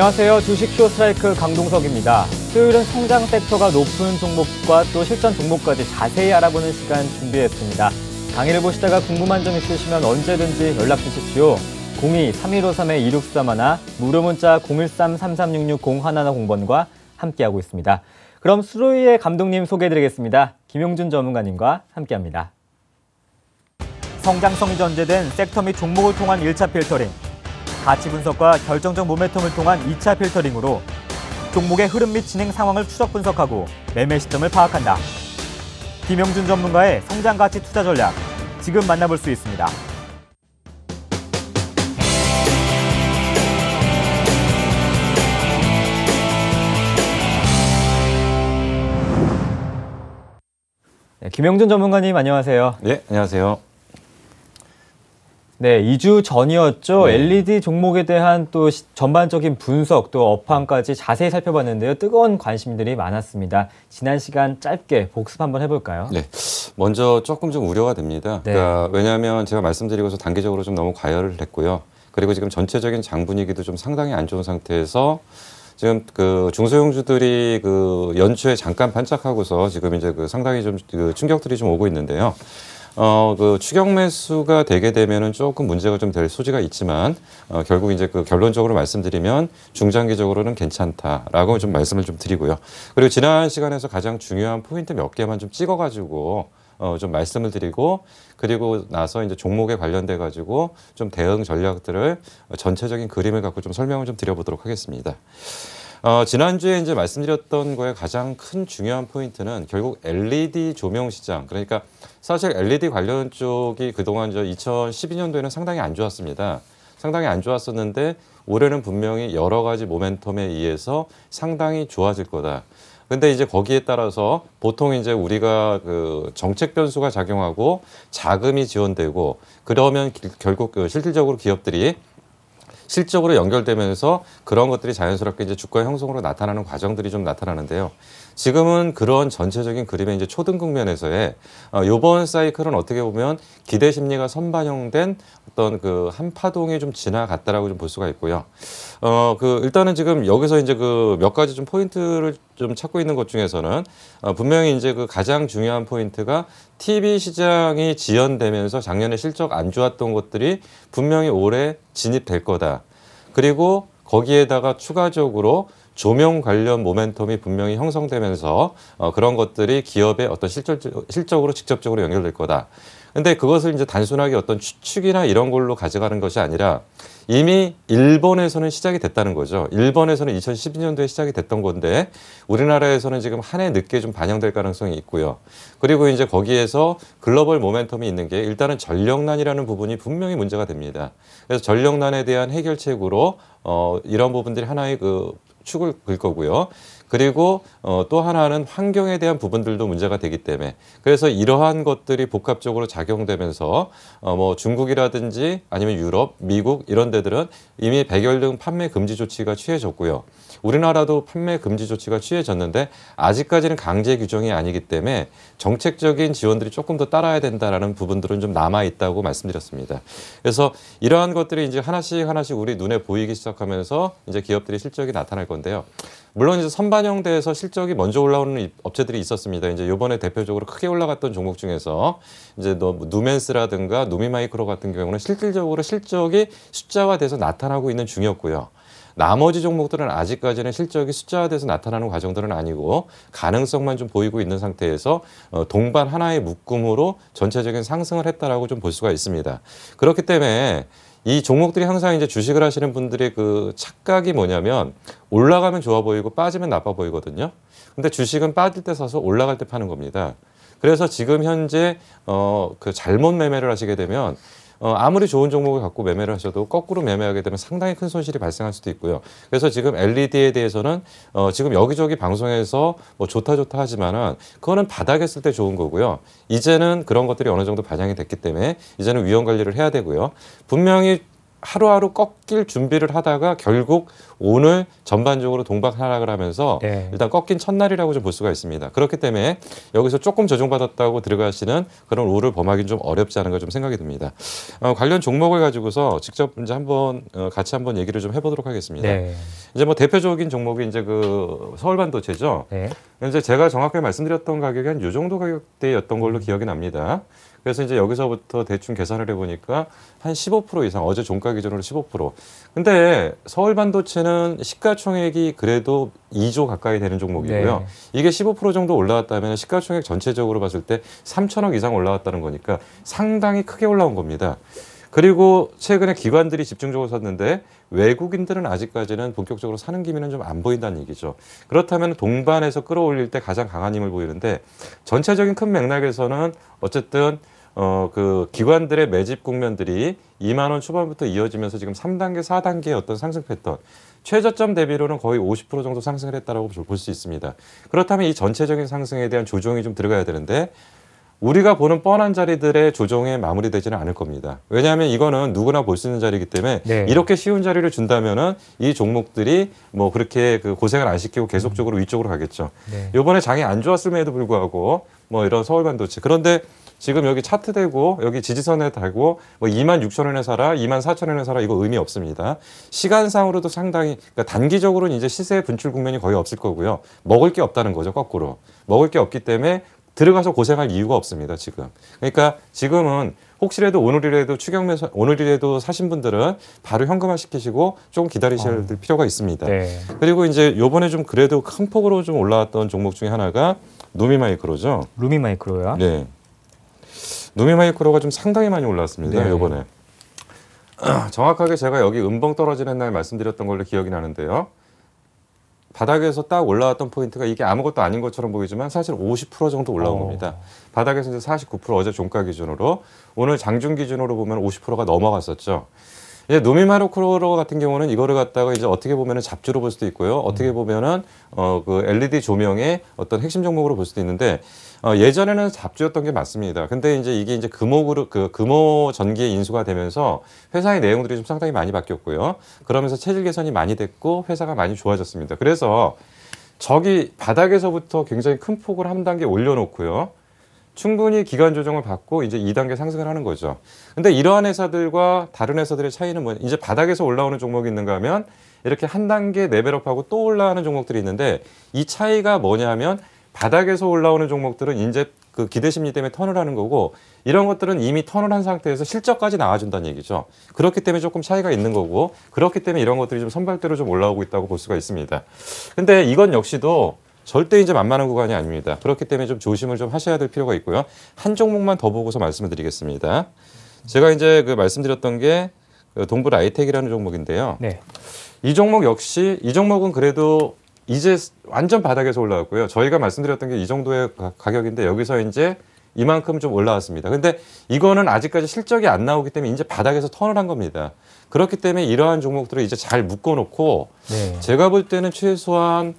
안녕하세요. 주식쇼 스트라이크 강동석입니다. 수요일은 성장 섹터가 높은 종목과 또 실전 종목까지 자세히 알아보는 시간 준비했습니다. 강의를 보시다가 궁금한 점 있으시면 언제든지 연락 주십시오. 02-3153-2631, 무료문자 013-3366-0110번과 함께하고 있습니다. 그럼 수로의 감독님 소개해드리겠습니다. 김용준 전문가님과 함께합니다. 성장성이 전제된 섹터 및 종목을 통한 1차 필터링, 가치 분석과 결정적 모멘텀을 통한 2차 필터링으로 종목의 흐름 및 진행 상황을 추적 분석하고 매매 시점을 파악한다. 김영준 전문가의 성장 가치 투자 전략 지금 만나볼 수 있습니다. 네, 김영준 전문가님 안녕하세요. 네, 안녕하세요. 네, 2주 전이었죠. 네. LED 종목에 대한 또 전반적인 분석 또 업황까지 자세히 살펴봤는데요. 뜨거운 관심들이 많았습니다. 지난 시간 짧게 복습 한번 해볼까요? 네, 먼저 조금 좀 우려가 됩니다. 네. 그러니까 왜냐하면 제가 말씀드리고서 단기적으로 좀 너무 과열을 했고요. 그리고 지금 전체적인 장 분위기도 좀 상당히 안 좋은 상태에서 지금 그 중소형주들이 그 연초에 잠깐 반짝하고서 지금 이제 그 상당히 좀그 충격들이 좀 오고 있는데요. 어, 그 추경 매수가 되게 되면은 조금 문제가 좀 될 소지가 있지만 어, 결국 이제 그 결론적으로 말씀드리면 중장기적으로는 괜찮다라고 좀 말씀을 좀 드리고요. 그리고 지난 시간에서 가장 중요한 포인트 몇 개만 좀 찍어가지고 어, 좀 말씀을 드리고 그리고 나서 이제 종목에 관련돼 가지고 좀 대응 전략들을 전체적인 그림을 갖고 좀 설명을 좀 드려보도록 하겠습니다. 어, 지난주에 이제 말씀드렸던 거에 가장 큰 중요한 포인트는 결국 LED 조명 시장 그러니까 사실 LED 관련 쪽이 그동안 저 2012년도에는 상당히 안 좋았습니다. 상당히 안 좋았었는데 올해는 분명히 여러 가지 모멘텀에 의해서 상당히 좋아질 거다. 근데 이제 거기에 따라서 보통 이제 우리가 그 정책 변수가 작용하고 자금이 지원되고 그러면 결국 그 실질적으로 기업들이 실적으로 연결되면서 그런 것들이 자연스럽게 이제 주가 형성으로 나타나는 과정들이 좀 나타나는데요. 지금은 그런 전체적인 그림의 이제 초등국 면에서의 어, 요번 사이클은 어떻게 보면 기대 심리가 선반영된 어떤 그 한파동이 좀 지나갔다라고 좀 볼 수가 있고요. 어, 그 일단은 지금 여기서 이제 그 몇 가지 좀 포인트를 좀 찾고 있는 것 중에서는 어, 분명히 이제 그 가장 중요한 포인트가 TV 시장이 지연되면서 작년에 실적 안 좋았던 것들이 분명히 올해 진입될 거다. 그리고 거기에다가 추가적으로 조명 관련 모멘텀이 분명히 형성되면서 어, 그런 것들이 기업의 어떤 실적, 실적으로 직접적으로 연결될 거다. 근데 그것을 이제 단순하게 어떤 추측이나 이런 걸로 가져가는 것이 아니라 이미 일본에서는 시작이 됐다는 거죠. 일본에서는 2012년도에 시작이 됐던 건데 우리나라에서는 지금 한 해 늦게 좀 반영될 가능성이 있고요. 그리고 이제 거기에서 글로벌 모멘텀이 있는 게 일단은 전력난이라는 부분이 분명히 문제가 됩니다. 그래서 전력난에 대한 해결책으로 어, 이런 부분들이 하나의 그 축을 긁 거고요. 그리고 어, 또 하나는 환경에 대한 부분들도 문제가 되기 때문에 그래서 이러한 것들이 복합적으로 작용되면서 어, 뭐 중국이라든지 아니면 유럽, 미국 이런 데들은 이미 백열등 판매 금지 조치가 취해졌고요. 우리나라도 판매 금지 조치가 취해졌는데 아직까지는 강제 규정이 아니기 때문에 정책적인 지원들이 조금 더 따라야 된다라는 부분들은 좀 남아 있다고 말씀드렸습니다. 그래서 이러한 것들이 이제 하나씩 하나씩 우리 눈에 보이기 시작하면서 이제 기업들이 실적이 나타날 건데요. 물론 이제 선반영돼서 실적이 먼저 올라오는 업체들이 있었습니다. 이제 요번에 대표적으로 크게 올라갔던 종목 중에서 이제 뭐 누멘스라든가 누미마이크로 같은 경우는 실질적으로 실적이 숫자화돼서 나타나고 있는 중이었고요. 나머지 종목들은 아직까지는 실적이 숫자화돼서 나타나는 과정들은 아니고 가능성만 좀 보이고 있는 상태에서 어, 동반 하나의 묶음으로 전체적인 상승을 했다라고 좀 볼 수가 있습니다. 그렇기 때문에 이 종목들이 항상 이제 주식을 하시는 분들의 그 착각이 뭐냐면 올라가면 좋아 보이고 빠지면 나빠 보이거든요. 근데 주식은 빠질 때 사서 올라갈 때 파는 겁니다. 그래서 지금 현재 어그 잘못 매매를 하시게 되면 어, 아무리 좋은 종목을 갖고 매매를 하셔도 거꾸로 매매하게 되면 상당히 큰 손실이 발생할 수도 있고요. 그래서 지금 LED에 대해서는 어, 지금 여기저기 방송에서 뭐 좋다 좋다 하지만은 그거는 바닥에 쓸 때 좋은 거고요. 이제는 그런 것들이 어느 정도 반영이 됐기 때문에 이제는 위험 관리를 해야 되고요. 분명히 하루하루 꺾일 준비를 하다가 결국 오늘 전반적으로 동박 하락을 하면서 네. 일단 꺾인 첫날이라고 좀 볼 수가 있습니다. 그렇기 때문에 여기서 조금 조정받았다고 들어가시는 그런 오를 범하기는 좀 어렵지 않은가 좀 생각이 듭니다. 어, 관련 종목을 가지고서 직접 이제 한번 어, 같이 한번 얘기를 좀 해보도록 하겠습니다. 네. 이제 뭐 대표적인 종목이 이제 그 서울반도체죠. 네. 이제 제가 정확하게 말씀드렸던 가격이 한요 정도 가격대였던 걸로 음. 기억이 납니다. 그래서 이제 여기서부터 대충 계산을 해보니까 한 15% 이상 어제 종가 기준으로 15%. 근데 서울 반도체는 시가총액이 그래도 2조 가까이 되는 종목이고요. 네. 이게 15% 정도 올라왔다면 시가총액 전체적으로 봤을 때 3천억 이상 올라왔다는 거니까 상당히 크게 올라온 겁니다. 그리고 최근에 기관들이 집중적으로 샀는데 외국인들은 아직까지는 본격적으로 사는 기미는 좀 안 보인다는 얘기죠. 그렇다면 동반해서 끌어올릴 때 가장 강한 힘을 보이는데 전체적인 큰 맥락에서는 어쨌든 어, 그 기관들의 매집 국면들이 2만 원 초반부터 이어지면서 지금 3단계, 4단계의 어떤 상승 패턴, 최저점 대비로는 거의 50% 정도 상승을 했다라고 볼 수 있습니다. 그렇다면 이 전체적인 상승에 대한 조정이 좀 들어가야 되는데 우리가 보는 뻔한 자리들의 조정에 마무리되지는 않을 겁니다. 왜냐하면 이거는 누구나 볼 수 있는 자리이기 때문에 네. 이렇게 쉬운 자리를 준다면은 이 종목들이 뭐 그렇게 그 고생을 안 시키고 계속적으로 음. 위쪽으로 가겠죠. 네. 이번에 장이 안 좋았음에도 불구하고 뭐 이런 서울 반도체 그런데 지금 여기 차트 되고 여기 지지선에 달고 뭐 2만 6천 원에 사라, 2만 4천 원에 사라 이거 의미 없습니다. 시간상으로도 상당히 그러니까 단기적으로는 이제 시세 분출 국면이 거의 없을 거고요. 먹을 게 없다는 거죠 거꾸로. 먹을 게 없기 때문에 들어가서 고생할 이유가 없습니다, 지금. 그러니까 지금은 혹시라도 오늘이라도 추경매 오늘이라도 사신 분들은 바로 현금화 시키시고 조금 기다리셔야 될 어. 필요가 있습니다. 네. 그리고 이제 요번에 좀 그래도 큰 폭으로 좀 올라왔던 종목 중에 하나가 루미마이크로죠. 루미마이크로요? 네. 루미마이크로가 좀 상당히 많이 올라왔습니다. 네. 요번에. 정확하게 제가 여기 음봉 떨어지는 날 말씀드렸던 걸로 기억이 나는데요. 바닥에서 딱 올라왔던 포인트가 이게 아무것도 아닌 것처럼 보이지만 사실 50% 정도 올라온 오. 어. 겁니다. 바닥에서 이제 49% 어제 종가 기준으로 오늘 장중 기준으로 보면 50%가 넘어갔었죠. 이제 노미마르크로 같은 경우는 이거를 갖다가 이제 어떻게 보면은 잡지로 볼 수도 있고요. 어떻게 음. 보면은 어그 LED 조명의 어떤 핵심 종목으로 볼 수도 있는데 어, 예전에는 잡지였던게 맞습니다. 근데 이제 이게 이제 금호그룹 그 금호 전기의 인수가 되면서 회사의 내용들이 좀 상당히 많이 바뀌었고요. 그러면서 체질 개선이 많이 됐고 회사가 많이 좋아졌습니다. 그래서 저기 바닥에서부터 굉장히 큰 폭을 한 단계 올려놓고요. 충분히 기간 조정을 받고 이제 2단계 상승을 하는 거죠. 근데 이러한 회사들과 다른 회사들의 차이는 뭐냐. 이제 바닥에서 올라오는 종목이 있는가 하면 이렇게 한 단계 레벨업하고 또 올라가는 종목들이 있는데 이 차이가 뭐냐면 하 바닥에서 올라오는 종목들은 이제 그 기대 심리 때문에 턴을 하는 거고 이런 것들은 이미 턴을 한 상태에서 실적까지 나와준다는 얘기죠. 그렇기 때문에 조금 차이가 있는 거고 그렇기 때문에 이런 것들이 좀 선발대로 좀 올라오고 있다고 볼 수가 있습니다. 근데 이건 역시도 절대 이제 만만한 구간이 아닙니다. 그렇기 때문에 좀 조심을 좀 하셔야 될 필요가 있고요. 한 종목만 더 보고서 말씀을 드리겠습니다. 제가 이제 그 말씀드렸던 게 그 동부 라이텍이라는 종목인데요. 네. 이 종목 역시 이 종목은 그래도 이제 완전 바닥에서 올라왔고요. 저희가 말씀드렸던 게 이 정도의 가격인데 여기서 이제 이만큼 좀 올라왔습니다. 근데 이거는 아직까지 실적이 안 나오기 때문에 이제 바닥에서 턴을 한 겁니다. 그렇기 때문에 이러한 종목들을 이제 잘 묶어놓고 네. 제가 볼 때는 최소한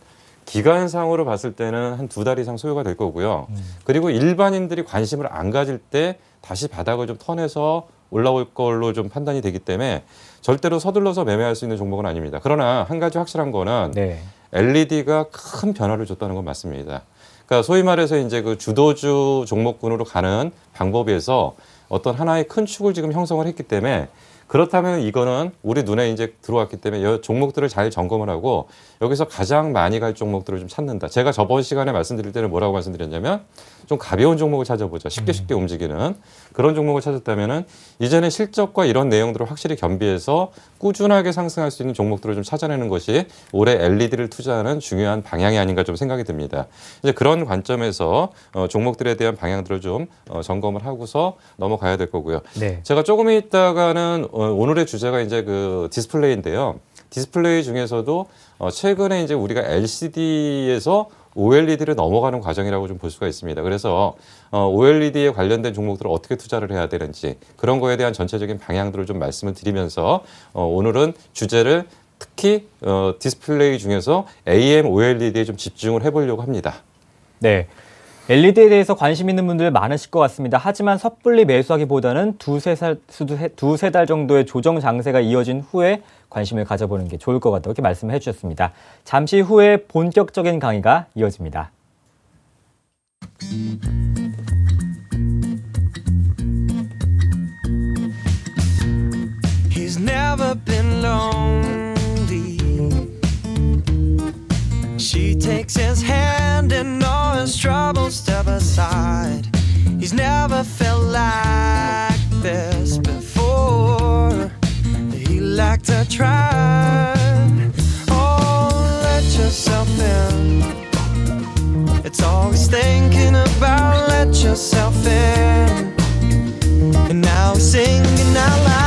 기간상으로 봤을 때는 한 두 달 이상 소요가 될 거고요. 네. 그리고 일반인들이 관심을 안 가질 때 다시 바닥을 좀 턴해서 올라올 걸로 좀 판단이 되기 때문에 절대로 서둘러서 매매할 수 있는 종목은 아닙니다. 그러나 한 가지 확실한 거는 네. LED가 큰 변화를 줬다는 건 맞습니다. 그러니까 소위 말해서 이제 그 주도주 종목군으로 가는 방법에서 어떤 하나의 큰 축을 지금 형성을 했기 때문에 그렇다면 이거는 우리 눈에 이제 들어왔기 때문에 여 종목들을 잘 점검을 하고 여기서 가장 많이 갈 종목들을 좀 찾는다. 제가 저번 시간에 말씀드릴 때는 뭐라고 말씀드렸냐면 좀 가벼운 종목을 찾아보자. 쉽게 음. 쉽게 움직이는 그런 종목을 찾았다면은 이전에 실적과 이런 내용들을 확실히 겸비해서 꾸준하게 상승할 수 있는 종목들을 좀 찾아내는 것이 올해 LED를 투자하는 중요한 방향이 아닌가 좀 생각이 듭니다. 이제 그런 관점에서 어, 종목들에 대한 방향들을 좀 어, 점검을 하고서 넘어가야 될 거고요. 네. 제가 조금 있다가는 어, 어, 오늘의 주제가 이제 그 디스플레이인데요. 디스플레이 중에서도 어, 최근에 이제 우리가 LCD에서 OLED를 넘어가는 과정이라고 좀 볼 수가 있습니다. 그래서 어, OLED에 관련된 종목들을 어떻게 투자를 해야 되는지 그런 거에 대한 전체적인 방향들을 좀 말씀을 드리면서 오늘은 주제를 특히 디스플레이 중에서 AM OLED에 좀 집중을 해보려고 합니다. 네. LED에 대해서 관심 있는 분들 많으실 것 같습니다. 하지만 섣불리 매수하기보다는 두세 살, 두세 달 정도의 조정 장세가 이어진 후에 관심을 가져보는 게 좋을 것 같다고 이렇게 말씀해 주셨습니다. 잠시 후에 본격적인 강의가 이어집니다. She takes his hand and all his troubles step aside. He's never felt like this before. He liked to try. Oh, let yourself in. It's always thinking about let yourself in. And now singing out loud.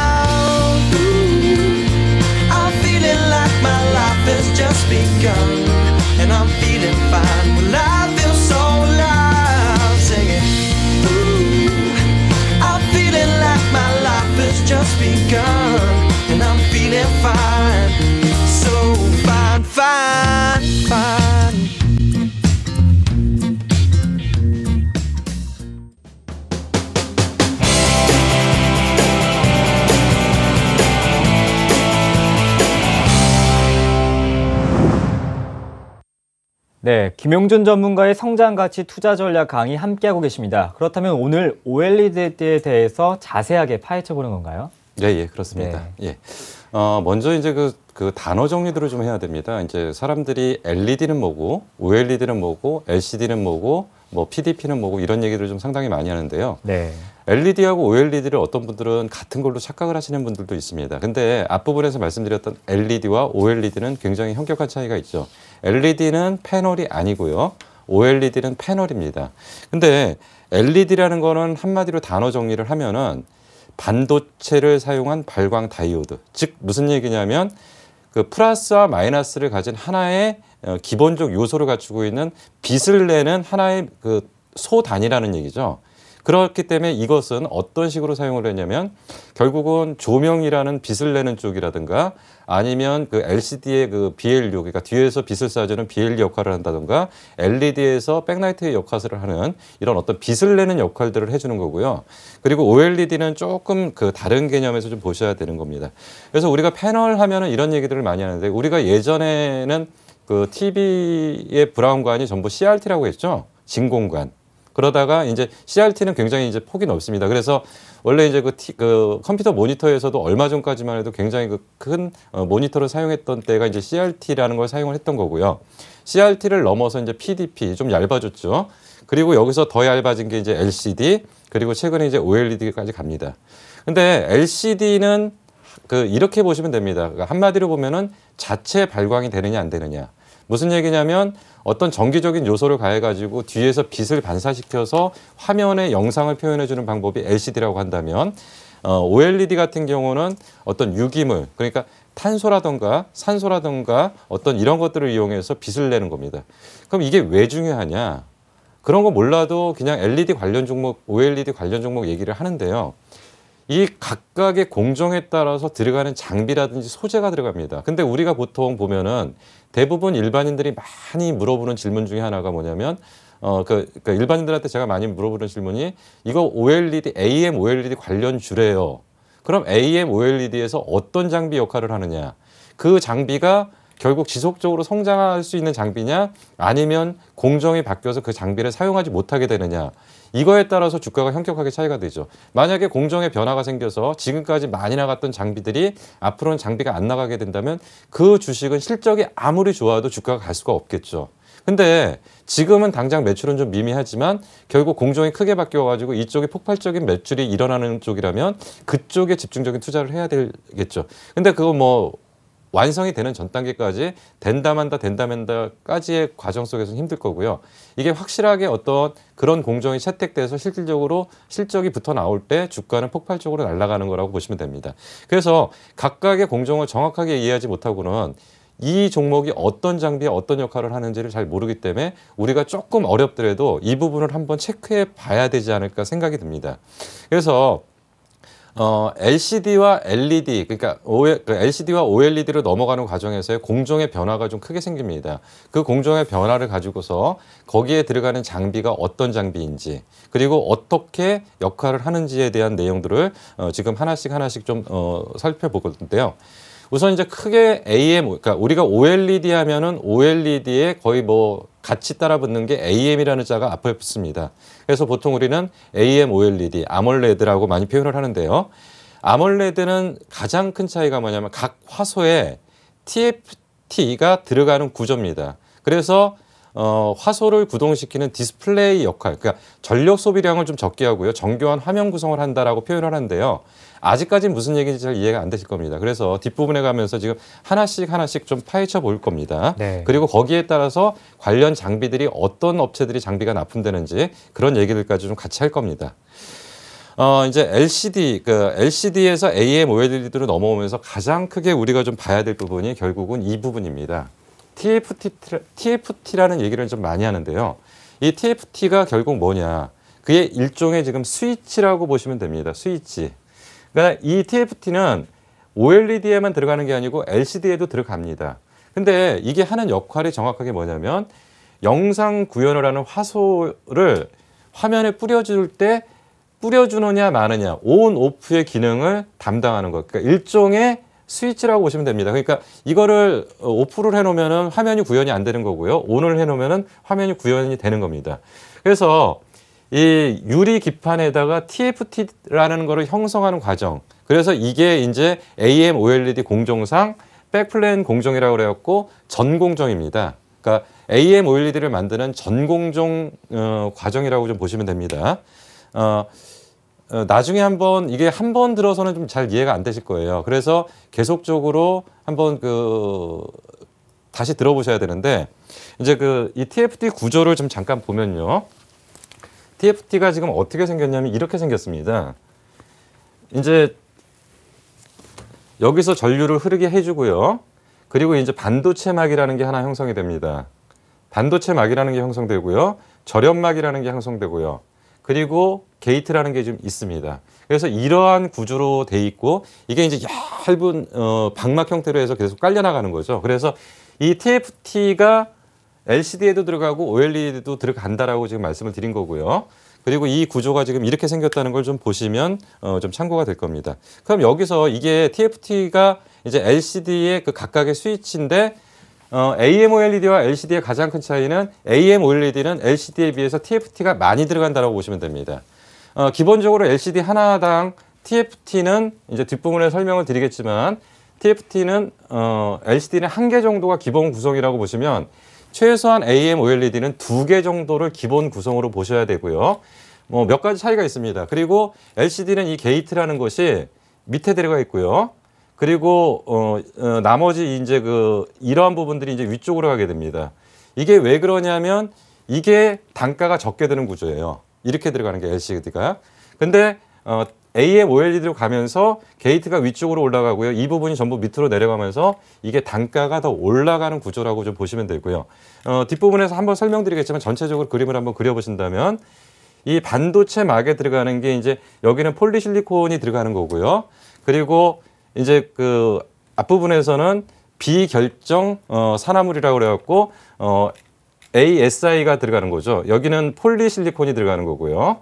begun, and I'm feeling fine, so fine, fine, fine. 네, 김용준 전문가의 성장 가치 투자 전략 강의 함께하고 계십니다. 그렇다면 오늘 OLED에 대해서 자세하게 파헤쳐 보는 건가요? 예, 예, 그렇습니다. 네. 예. 어, 먼저 이제 그, 그 단어 정리들을 좀 해야 됩니다. 이제 사람들이 LED는 뭐고, OLED는 뭐고, LCD는 뭐고, 뭐 PDP는 뭐고 이런 얘기들을 좀 상당히 많이 하는데요. 네. LED하고 OLED를 어떤 분들은 같은 걸로 착각을 하시는 분들도 있습니다. 근데 앞부분에서 말씀드렸던 LED와 OLED는 굉장히 현격한 차이가 있죠. LED는 패널이 아니고요. OLED는 패널입니다. 근데 LED라는 거는 한마디로 단어 정리를 하면은 반도체를 사용한 발광 다이오드. 즉 무슨 얘기냐면 그 플러스와 마이너스를 가진 하나의 어, 기본적 요소를 갖추고 있는 빛을 내는 하나의 그 소단이라는 얘기죠. 그렇기 때문에 이것은 어떤 식으로 사용을 했냐면 결국은 조명이라는 빛을 내는 쪽이라든가 아니면 그 LCD의 그 BLU 그러니까 뒤에서 빛을 쏴주는 BLU 역할을 한다든가 LED에서 백라이트의 역할을 하는 이런 어떤 빛을 내는 역할들을 해주는 거고요. 그리고 OLED는 조금 그 다른 개념에서 좀 보셔야 되는 겁니다. 그래서 우리가 패널 하면은 이런 얘기들을 많이 하는데 우리가 예전에는 그 TV의 브라운관이 전부 CRT라고 했죠. 진공관. 그러다가 이제 CRT는 굉장히 이제 폭이 넓습니다. 그래서 원래 이제 그, 티, 그 컴퓨터 모니터에서도 얼마 전까지만 해도 굉장히 그큰 어, 모니터를 사용했던 때가 이제 CRT라는 걸 사용을 했던 거고요. CRT를 넘어서 이제 PDP 좀 얇아졌죠. 그리고 여기서 더 얇아진 게 이제 LCD 그리고 최근에 이제 OLED까지 갑니다. 근데 LCD는 그 이렇게 보시면 됩니다. 그러니까 한마디로 보면은 자체 발광이 되느냐 안 되느냐. 무슨 얘기냐면 어떤 정기적인 요소를 가해가지고 뒤에서 빛을 반사시켜서 화면에 영상을 표현해주는 방법이 LCD라고 한다면 어, OLED 같은 경우는 어떤 유기물 그러니까 탄소라던가 산소라던가 어떤 이런 것들을 이용해서 빛을 내는 겁니다. 그럼 이게 왜 중요하냐? 그런 거 몰라도 그냥 LED 관련 종목, OLED 관련 종목 얘기를 하는데요. 이 각각의 공정에 따라서 들어가는 장비라든지 소재가 들어갑니다. 근데 우리가 보통 보면은 대부분 일반인들이 많이 물어보는 질문 중에 하나가 뭐냐면 어그 그 그러니까 일반인들한테 제가 많이 물어보는 질문이 이거 OLED AM OLED 관련 주래요. 그럼 AM OLED에서 어떤 장비 역할을 하느냐? 그 장비가 결국 지속적으로 성장할 수 있는 장비냐 아니면 공정이 바뀌어서 그 장비를 사용하지 못하게 되느냐 이거에 따라서 주가가 현격하게 차이가 되죠. 만약에 공정의 변화가 생겨서 지금까지 많이 나갔던 장비들이 앞으로는 장비가 안 나가게 된다면 그 주식은 실적이 아무리 좋아도 주가가 갈 수가 없겠죠. 근데 지금은 당장 매출은 좀 미미하지만 결국 공정이 크게 바뀌어가지고 이쪽에 폭발적인 매출이 일어나는 쪽이라면 그쪽에 집중적인 투자를 해야 되겠죠. 근데 그거 뭐 완성이 되는 전 단계까지 된다만다 된다만다까지의 과정 속에서는 힘들 거고요. 이게 확실하게 어떤 그런 공정이 채택돼서 실질적으로 실적이 붙어 나올 때 주가는 폭발적으로 날아가는 거라고 보시면 됩니다. 그래서 각각의 공정을 정확하게 이해하지 못하고는 이 종목이 어떤 장비에 어떤 역할을 하는지를 잘 모르기 때문에 우리가 조금 어렵더라도 이 부분을 한번 체크해 봐야 되지 않을까 생각이 듭니다. 그래서 어, LCD와 LED, 그러니까 그 LCD와 OLED로 넘어가는 과정에서의 공정의 변화가 좀 크게 생깁니다. 그 공정의 변화를 가지고서 거기에 들어가는 장비가 어떤 장비인지, 그리고 어떻게 역할을 하는지에 대한 내용들을 어, 지금 하나씩 하나씩 좀 어, 살펴보거든요 우선 이제 크게 AM, 그러니까 우리가 OLED 하면은 OLED의 거의 뭐 같이 따라 붙는 게 AM이라는 자가 앞에 붙습니다. 그래서 보통 우리는 e AM OLED, 아몰레드라고 많이 표현을 하는데요. 아몰레드는 가장 큰 차이가 뭐냐면 각 화소에 TFT가 들어가는 구조입니다. 그래서 어, 화소를 구동시키는 디스플레이 역할, 그러니까 전력 소비량을 좀 적게 하고요. 정교한 화면 구성을 한다라고 표현을 하는데요. 아직까지 무슨 얘기인지 잘 이해가 안 되실 겁니다. 그래서 뒷부분에 가면서 지금 하나씩 하나씩 좀 파헤쳐 볼 겁니다. 네. 그리고 거기에 따라서 관련 장비들이 어떤 업체들이 장비가 납품되는지 그런 얘기들까지 좀 같이 할 겁니다. 어 이제 LCD 그 LCD에서 AM OLED로 넘어오면서 가장 크게 우리가 좀 봐야 될 부분이 결국은 이 부분입니다. TFT TFT라는 얘기를 좀 많이 하는데요. 이 TFT가 결국 뭐냐? 그게 일종의 지금 스위치라고 보시면 됩니다. 스위치. 그러니까 이 TFT는 OLED에만 들어가는 게 아니고 LCD에도 들어갑니다. 근데 이게 하는 역할이 정확하게 뭐냐면 영상 구현을 하는 화소를 화면에 뿌려줄 때 뿌려주느냐 마느냐 온 오프의 기능을 담당하는 것 그러니까 일종의 스위치라고 보시면 됩니다 그러니까 이거를 오프를 해놓으면 화면이 구현이 안 되는 거고요 온을 해놓으면 화면이 구현이 되는 겁니다 그래서 이 유리 기판에다가 TFT라는 거를 형성하는 과정. 그래서 이게 이제 AM OLED 공정상 백플랜 공정이라고 그래갖고 전공정입니다. 그러니까 AM OLED를 만드는 전공정 어, 과정이라고 좀 보시면 됩니다. 어, 어 나중에 한번 이게 한 번 들어서는 좀 잘 이해가 안 되실 거예요. 그래서 계속적으로 한번 그 다시 들어보셔야 되는데 이제 그 이 TFT 구조를 좀 잠깐 보면요. TFT가 지금 어떻게 생겼냐면 이렇게 생겼습니다. 이제 여기서 전류를 흐르게 해주고요. 그리고 이제 반도체막이라는 게 하나 형성이 됩니다. 반도체막이라는 게 형성되고요. 절연막이라는 게 형성되고요. 그리고 게이트라는 게 좀 있습니다. 그래서 이러한 구조로 돼 있고 이게 이제 얇은 어, 방막 형태로 해서 계속 깔려 나가는 거죠. 그래서 이 TFT가 LCD에도 들어가고 OLED도 들어간다라고 지금 말씀을 드린 거고요. 그리고 이 구조가 지금 이렇게 생겼다는 걸 좀 보시면 어, 좀 참고가 될 겁니다. 그럼 여기서 이게 TFT가 이제 LCD의 그 각각의 스위치인데 어, AMOLED와 LCD의 가장 큰 차이는 AMOLED는 LCD에 비해서 TFT가 많이 들어간다라고 보시면 됩니다. 어, 기본적으로 LCD 하나당 TFT는 이제 뒷부분에 설명을 드리겠지만 TFT는 어, LCD는 한 개 정도가 기본 구성이라고 보시면 최소한 AM OLED는 두 개 정도를 기본 구성으로 보셔야 되고요. 뭐 몇 가지 차이가 있습니다. 그리고 LCD는 이 게이트라는 것이 밑에 들어가 있고요. 그리고 어, 어, 나머지 이제 그 이러한 부분들이 이제 위쪽으로 가게 됩니다. 이게 왜 그러냐면 이게 단가가 적게 드는 구조예요. 이렇게 들어가는 게 LCD가. 근데 어, AM OLED로 가면서 게이트가 위쪽으로 올라가고요. 이 부분이 전부 밑으로 내려가면서 이게 단가가 더 올라가는 구조라고 좀 보시면 되고요. 어, 뒷부분에서 한번 설명드리겠지만 전체적으로 그림을 한번 그려보신다면 이 반도체 막에 들어가는 게 이제 여기는 폴리실리콘이 들어가는 거고요. 그리고 이제 그 앞부분에서는 비결정 어, 산화물이라고 그래갖고 어, ASI가 들어가는 거죠. 여기는 폴리실리콘이 들어가는 거고요.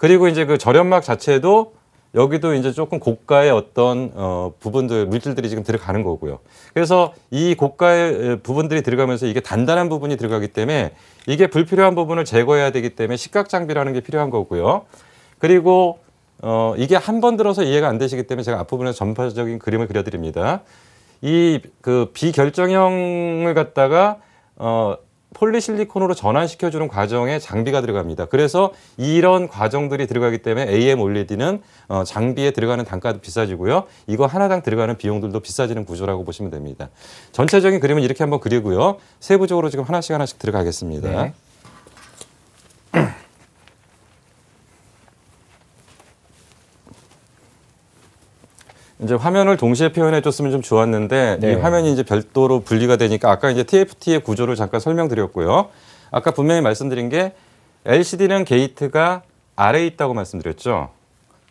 그리고 이제 그 절연막 자체도 여기도 이제 조금 고가의 어떤 어, 부분들 물질들이 지금 들어가는 거고요. 그래서 이 고가의 부분들이 들어가면서 이게 단단한 부분이 들어가기 때문에 이게 불필요한 부분을 제거해야 되기 때문에 식각 장비라는 게 필요한 거고요. 그리고 어, 이게 한 번 들어서 이해가 안 되시기 때문에 제가 앞부분에 전파적인 그림을 그려드립니다. 이 그 비결정형을 갖다가 어, 폴리실리콘으로 전환시켜주는 과정에 장비가 들어갑니다. 그래서 이런 과정들이 들어가기 때문에 AM OLED는 어, 장비에 들어가는 단가도 비싸지고요. 이거 하나당 들어가는 비용들도 비싸지는 구조라고 보시면 됩니다. 전체적인 그림은 이렇게 한번 그리고요. 세부적으로 지금 하나씩 하나씩 들어가겠습니다. 네. 이제 화면을 동시에 표현해줬으면 좀 좋았는데 네. 이 화면이 이제 별도로 분리가 되니까 아까 이제 TFT의 구조를 잠깐 설명드렸고요. 아까 분명히 말씀드린 게 LCD는 게이트가 아래에 있다고 말씀드렸죠.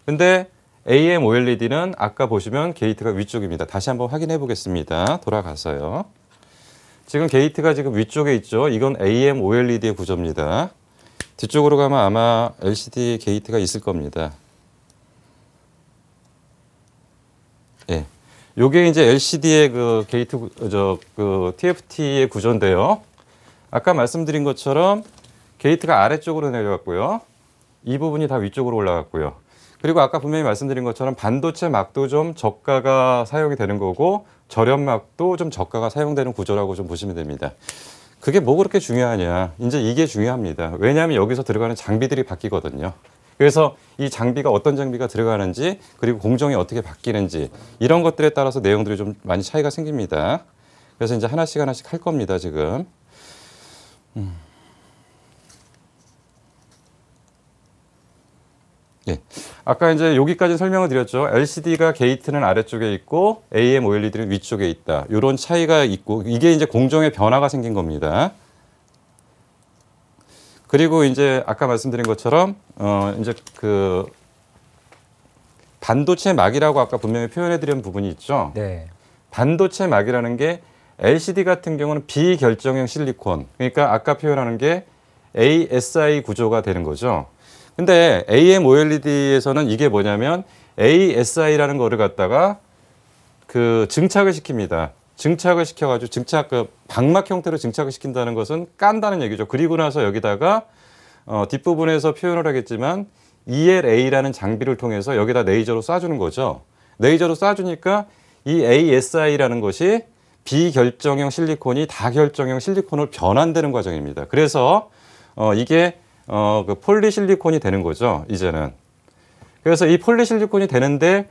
근데 AM OLED는 아까 보시면 게이트가 위쪽입니다. 다시 한번 확인해 보겠습니다. 돌아가서요. 지금 게이트가 지금 위쪽에 있죠. 이건 AM OLED의 구조입니다. 뒤쪽으로 가면 아마 LCD 게이트가 있을 겁니다. 요게 이제 LCD의 그 게이트 저 그 TFT의 구조인데요. 아까 말씀드린 것처럼 게이트가 아래쪽으로 내려갔고요. 이 부분이 다 위쪽으로 올라갔고요. 그리고 아까 분명히 말씀드린 것처럼 반도체 막도 좀 저가가 사용이 되는 거고 저렴 막도 좀 저가가 사용되는 구조라고 좀 보시면 됩니다. 그게 뭐 그렇게 중요하냐. 이제 이게 중요합니다. 왜냐하면 여기서 들어가는 장비들이 바뀌거든요. 그래서 이 장비가 어떤 장비가 들어가는지 그리고 공정이 어떻게 바뀌는지 이런 것들에 따라서 내용들이 좀 많이 차이가 생깁니다. 그래서 이제 하나씩 하나씩 할 겁니다, 지금. 음. 예. 아까 이제 여기까지 설명을 드렸죠. LCD가 게이트는 아래쪽에 있고 AM OLED는 위쪽에 있다. 이런 차이가 있고 이게 이제 공정의 변화가 생긴 겁니다. 그리고 이제 아까 말씀드린 것처럼 어 이제 그 반도체 막이라고 아까 분명히 표현해드린 부분이 있죠. 네. 반도체 막이라는 게 LCD 같은 경우는 비결정형 실리콘. 그러니까 아까 표현하는 게 ASI 구조가 되는 거죠. 근데 AMOLED에서는 이게 뭐냐면 ASI라는 거를 갖다가 그 증착을 시킵니다. 증착을 시켜가지고 증착 그 방막 형태로 증착을 시킨다는 것은 깐다는 얘기죠. 그리고 나서 여기다가 어, 뒷부분에서 표현을 하겠지만 ELA라는 장비를 통해서 여기다 레이저로 쏴주는 거죠. 레이저로 쏴주니까 이 ASI라는 것이 비결정형 실리콘이 다결정형 실리콘으로 변환되는 과정입니다. 그래서 어, 이게 어, 그 폴리실리콘이 되는 거죠. 이제는. 그래서 이 폴리실리콘이 되는데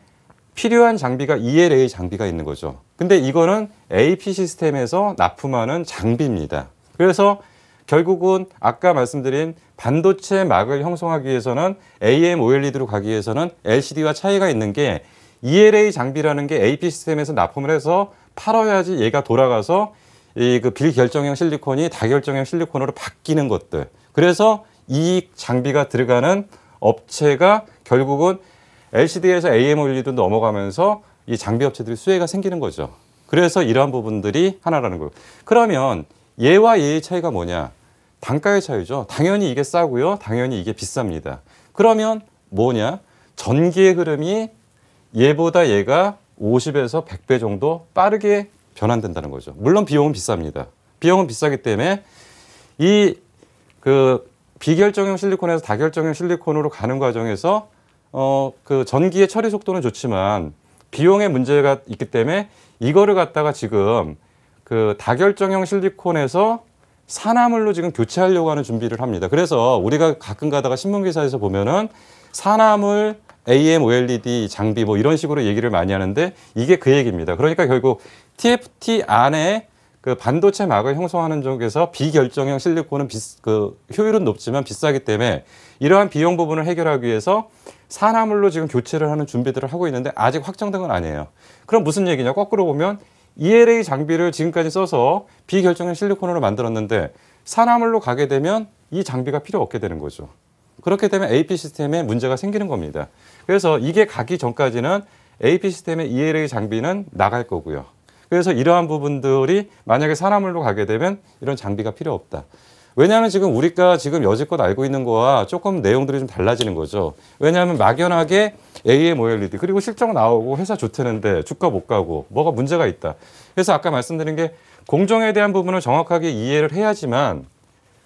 필요한 장비가 ELA 장비가 있는 거죠. 근데 이거는 AP 시스템에서 납품하는 장비입니다. 그래서 결국은 아까 말씀드린 반도체 막을 형성하기 위해서는 AM OLED로 가기 위해서는 LCD와 차이가 있는 게 ELA 장비라는 게 AP 시스템에서 납품을 해서 팔아야지 얘가 돌아가서 이 그비결정형 실리콘이 다결정형 실리콘으로 바뀌는 것들. 그래서 이 장비가 들어가는 업체가 결국은 LCD에서 AMOLED로 넘어가면서 이 장비 업체들이 수혜가 생기는 거죠. 그래서 이러한 부분들이 하나라는 거예요. 그러면 얘와 얘의 차이가 뭐냐? 단가의 차이죠. 당연히 이게 싸고요. 당연히 이게 비쌉니다. 그러면 뭐냐? 전기의 흐름이 얘보다 얘가 50에서 100배 정도 빠르게 변환된다는 거죠. 물론 비용은 비쌉니다. 비용은 비싸기 때문에 이 그 비결정형 실리콘에서 다결정형 실리콘으로 가는 과정에서 어, 그 전기의 처리 속도는 좋지만 비용의 문제가 있기 때문에 이거를 갖다가 지금 그 다결정형 실리콘에서 산화물로 지금 교체하려고 하는 준비를 합니다. 그래서 우리가 가끔 가다가 신문 기사에서 보면은 산화물 AM OLED 장비 뭐 이런 식으로 얘기를 많이 하는데 이게 그 얘기입니다. 그러니까 결국 TFT 안에 그 반도체 막을 형성하는 쪽에서 비결정형 실리콘은 비, 그 효율은 높지만 비싸기 때문에 이러한 비용 부분을 해결하기 위해서 산화물로 지금 교체를 하는 준비들을 하고 있는데 아직 확정된 건 아니에요. 그럼 무슨 얘기냐? 거꾸로 보면 ELA 장비를 지금까지 써서 비결정형 실리콘으로 만들었는데 산화물로 가게 되면 이 장비가 필요 없게 되는 거죠. 그렇게 되면 AP 시스템에 문제가 생기는 겁니다. 그래서 이게 가기 전까지는 AP 시스템의 ELA 장비는 나갈 거고요. 그래서 이러한 부분들이 만약에 산화물로 가게 되면 이런 장비가 필요 없다. 왜냐하면 지금 우리가 지금 여지껏 알고 있는 거와 조금 내용들이 좀 달라지는 거죠. 왜냐하면 막연하게 AM OLED 그리고 실적 나오고 회사 좋다는데 주가 못 가고 뭐가 문제가 있다. 그래서 아까 말씀드린 게 공정에 대한 부분을 정확하게 이해를 해야지만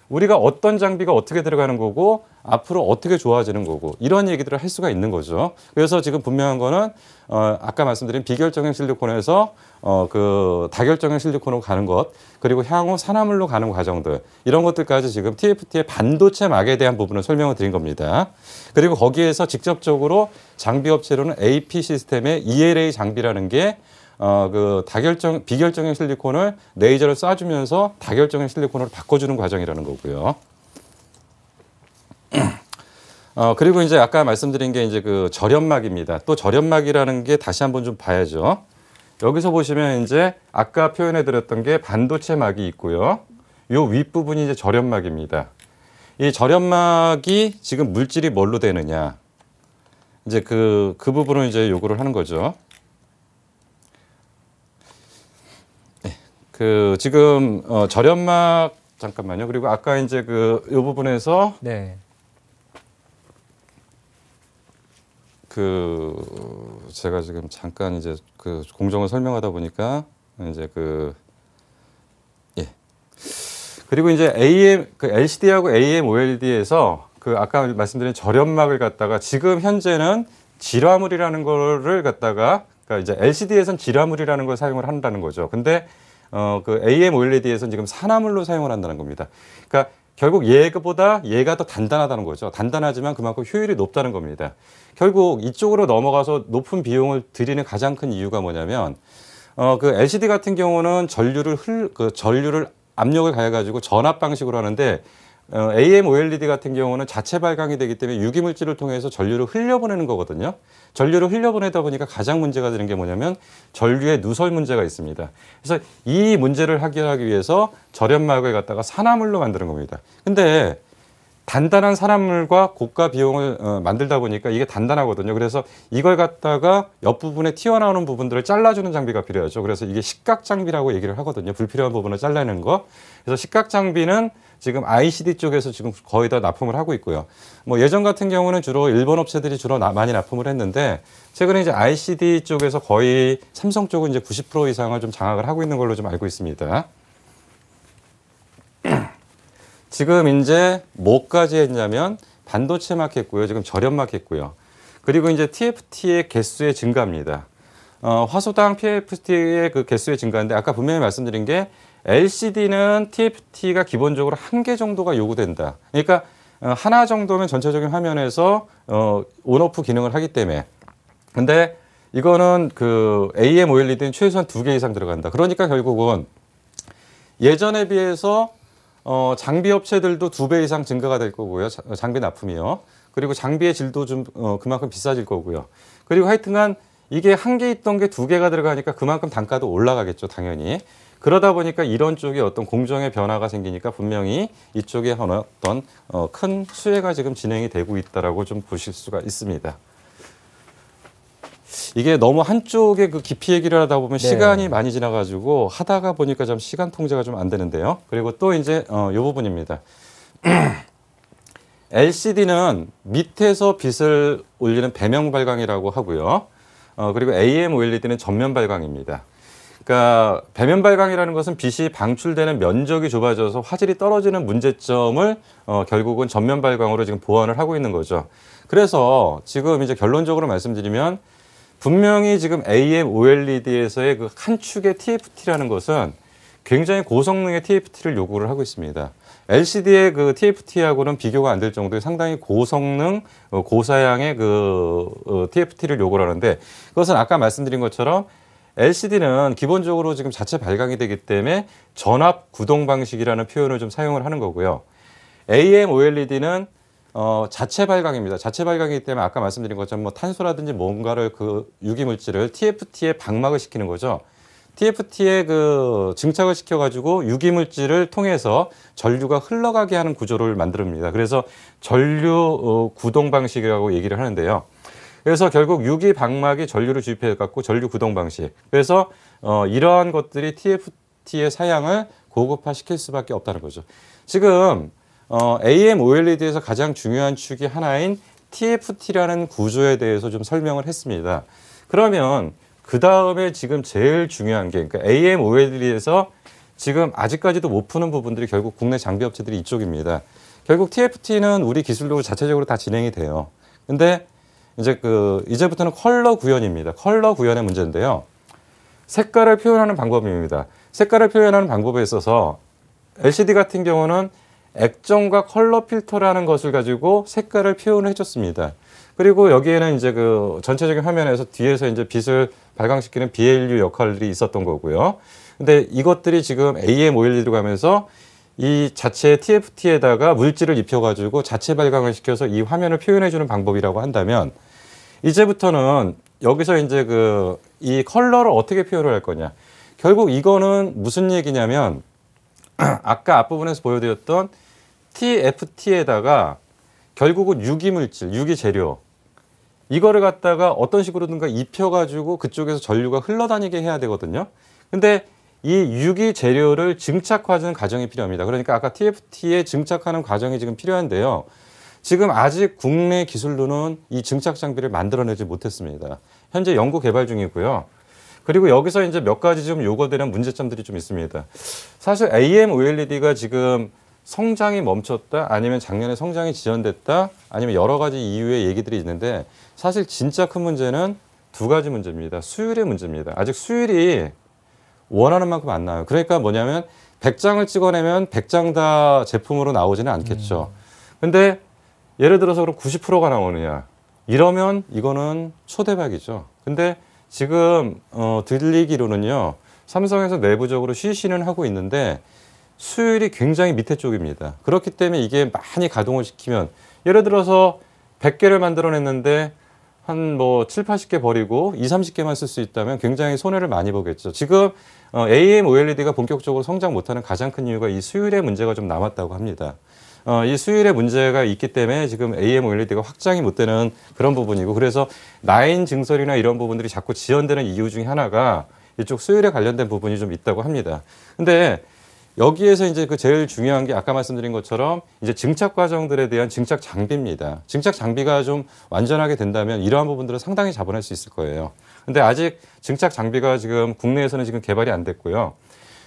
우리가 어떤 장비가 어떻게 들어가는 거고 앞으로 어떻게 좋아지는 거고 이런 얘기들을 할 수가 있는 거죠. 그래서 지금 분명한 거는 어, 아까 말씀드린 비결정형 실리콘에서 어, 그 다결정형 실리콘으로 가는 것 그리고 향후 산화물로 가는 과정들 이런 것들까지 지금 TFT의 반도체 막에 대한 부분을 설명을 드린 겁니다. 그리고 거기에서 직접적으로 장비 업체로는 AP 시스템의 ELA 장비라는 게 어 그 다결정 비결정형 실리콘을 레이저를 쏴주면서 다결정형 실리콘으로 바꿔주는 과정이라는 거고요. 예. 어, 그리고 이제 아까 말씀드린 게 이제 그 저렴막입니다. 또 저렴막이라는 게 다시 한번 좀 봐야죠. 여기서 보시면 이제 아까 표현해 드렸던 게 반도체 막이 있고요. 요 윗부분이 이제 저렴막입니다. 이 저렴막이 지금 물질이 뭘로 되느냐. 이제 그, 그 부분을 이제 요구를 하는 거죠. 네. 그, 지금, 어, 저렴막, 잠깐만요. 그리고 아까 이제 그, 요 부분에서. 네. 그 제가 지금 잠깐 이제 그 공정을 설명하다 보니까 이제 그 예. 그리고 이제 AM 그 LCD하고 AMOLD에서 e 그 아까 말씀드린 저렴막을 갖다가 지금 현재는 지화물이라는 거를 갖다가 그러니까 이제 LCD에선 지화물이라는걸 사용을 한다는 거죠. 근데 어그 AMOLED에선 지금 산화물로 사용을 한다는 겁니다. 그러니까 결국 얘보다 얘가 더 단단하다는 거죠. 단단하지만 그만큼 효율이 높다는 겁니다. 결국 이쪽으로 넘어가서 높은 비용을 들이는 가장 큰 이유가 뭐냐면 어, 그 LCD 같은 경우는 전류를 흘, 그 전류를 압력을 가해가지고 전압 방식으로 하는데 어, AM OLED 같은 경우는 자체 발광이 되기 때문에 유기물질을 통해서 전류를 흘려보내는 거거든요. 전류를 흘려보내다 보니까 가장 문제가 되는 게 뭐냐면 전류의 누설 문제가 있습니다. 그래서 이 문제를 해결하기 위해서 저렴막을 갖다가 산화물로 만드는 겁니다. 근데 단단한 산화물과 고가 비용을 어, 만들다 보니까 이게 단단하거든요. 그래서 이걸 갖다가 옆부분에 튀어나오는 부분들을 잘라주는 장비가 필요하죠. 그래서 이게 식각 장비라고 얘기를 하거든요. 불필요한 부분을 잘라내는 거. 그래서 식각 장비는 지금 ICD 쪽에서 지금 거의 다 납품을 하고 있고요. 뭐 예전 같은 경우는 주로 일본 업체들이 주로 나, 많이 납품을 했는데 최근에 이제 ICD 쪽에서 거의 삼성 쪽은 이제 90% 이상을 좀 장악을 하고 있는 걸로 좀 알고 있습니다. 지금 이제 뭐까지 했냐면 반도체 마켓고요. 지금 저렴 마켓고요. 그리고 이제 TFT의 개수의 증가입니다. 어, 화소당 TFT의 그 개수의 증가인데 아까 분명히 말씀드린 게 LCD는 TFT가 기본적으로 한 개 정도가 요구된다. 그러니까 어, 하나 정도면 전체적인 화면에서 어, 온오프 기능을 하기 때문에 근데 이거는 그 AM OLED는 최소한 두 개 이상 들어간다. 그러니까 결국은 예전에 비해서 어, 장비 업체들도 두 배 이상 증가가 될 거고요. 장비 납품이요. 그리고 장비의 질도 좀 어, 그만큼 비싸질 거고요. 그리고 하여튼간 이게 한 개 있던 게 두 개가 들어가니까 그만큼 단가도 올라가겠죠, 당연히. 그러다 보니까 이런 쪽에 어떤 공정의 변화가 생기니까 분명히 이쪽에 어떤 어, 큰 수혜가 지금 진행이 되고 있다라고 좀 보실 수가 있습니다. 이게 너무 한쪽에 그 깊이 얘기를 하다 보면 네. 시간이 많이 지나가지고 하다가 보니까 좀 시간 통제가 좀 안 되는데요. 그리고 또 이제 어, 요 부분입니다. LCD는 밑에서 빛을 올리는 배명 발광이라고 하고요. 어, 그리고 AM OLED는 전면 발광입니다. 그러니까 배면 발광이라는 것은 빛이 방출되는 면적이 좁아져서 화질이 떨어지는 문제점을 어, 결국은 전면 발광으로 지금 보완을 하고 있는 거죠. 그래서 지금 이제 결론적으로 말씀드리면 분명히 지금 AM OLED에서의 그 한 축의 TFT라는 것은 굉장히 고성능의 TFT를 요구를 하고 있습니다. LCD의 그 TFT하고는 비교가 안 될 정도의 상당히 고성능, 어, 고사양의 그 어, TFT를 요구를 하는데 그것은 아까 말씀드린 것처럼 LCD는 기본적으로 지금 자체 발광이 되기 때문에 전압 구동 방식이라는 표현을 좀 사용을 하는 거고요. AM OLED는 어, 자체 발광입니다. 자체 발광이기 때문에 아까 말씀드린 것처럼 뭐 탄소라든지 뭔가를 그 유기물질을 TFT에 방막을 시키는 거죠. TFT에 그 증착을 시켜가지고 유기물질을 통해서 전류가 흘러가게 하는 구조를 만듭니다. 그래서 전류 어, 구동 방식이라고 얘기를 하는데요. 그래서 결국 유기 방막이 전류를 주입해 갖고 전류 구동 방식. 그래서 어, 이러한 것들이 TFT의 사양을 고급화 시킬 수밖에 없다는 거죠. 지금 어, AM OLED에서 가장 중요한 축이 하나인 TFT라는 구조에 대해서 좀 설명을 했습니다. 그러면 그 다음에 지금 제일 중요한 게 그러니까 AM OLED에서 지금 아직까지도 못 푸는 부분들이 결국 국내 장비 업체들이 이쪽입니다. 결국 TFT는 우리 기술로 자체적으로 다 진행이 돼요. 근데 이제 그 이제부터는 컬러 구현입니다. 컬러 구현의 문제인데요. 색깔을 표현하는 방법입니다. 색깔을 표현하는 방법에 있어서 LCD 같은 경우는 액정과 컬러 필터라는 것을 가지고 색깔을 표현 해줬습니다. 그리고 여기에는 이제 그 전체적인 화면에서 뒤에서 이제 빛을 발광시키는 BLU 역할이 있었던 거고요. 근데 이것들이 지금 AM OLED로 가면서 이 자체 TFT에다가 물질을 입혀가지고 자체 발광을 시켜서 이 화면을 표현해주는 방법이라고 한다면 이제부터는 여기서 이제 그 이 컬러를 어떻게 표현을 할 거냐. 결국 이거는 무슨 얘기냐면 아까 앞부분에서 보여드렸던 TFT에다가 결국은 유기물질, 유기재료 이거를 갖다가 어떤 식으로든가 입혀가지고 그쪽에서 전류가 흘러다니게 해야 되거든요. 근데 이 유기 재료를 증착하는 과정이 필요합니다. 그러니까 아까 TFT에 증착하는 과정이 지금 필요한데요. 지금 아직 국내 기술로는 이 증착 장비를 만들어내지 못했습니다. 현재 연구 개발 중이고요. 그리고 여기서 이제 몇 가지 좀 요구되는 문제점들이 좀 있습니다. 사실 AM OLED가 지금 성장이 멈췄다 아니면 작년에 성장이 지연됐다 아니면 여러 가지 이유의 얘기들이 있는데 사실 진짜 큰 문제는 두 가지 문제입니다. 수율의 문제입니다. 아직 수율이 원하는 만큼 안 나와요. 그러니까 뭐냐면 100장을 찍어내면 100장 다 제품으로 나오지는 않겠죠. 음. 근데 예를 들어서 그럼 90%가 나오느냐. 이러면 이거는 초대박이죠. 근데 지금 어, 들리기로는요. 삼성에서 내부적으로 쉬쉬는 하고 있는데 수율이 굉장히 밑에 쪽입니다. 그렇기 때문에 이게 많이 가동을 시키면 예를 들어서 100개를 만들어냈는데 한 뭐 7, 80개 버리고 2, 30개만 쓸 수 있다면 굉장히 손해를 많이 보겠죠. 지금 어, AM OLED가 본격적으로 성장 못하는 가장 큰 이유가 이 수율의 문제가 좀 남았다고 합니다. 어, 이 수율의 문제가 있기 때문에 지금 AM OLED가 확장이 못 되는 그런 부분이고 그래서 나인 증설이나 이런 부분들이 자꾸 지연되는 이유 중에 하나가 이쪽 수율에 관련된 부분이 좀 있다고 합니다. 근데 여기에서 이제 그 제일 중요한 게 아까 말씀드린 것처럼 이제 증착 과정들에 대한 증착 장비입니다. 증착 장비가 좀 완전하게 된다면 이러한 부분들을 상당히 잡아낼 수 있을 거예요. 근데 아직 증착 장비가 지금 국내에서는 지금 개발이 안 됐고요.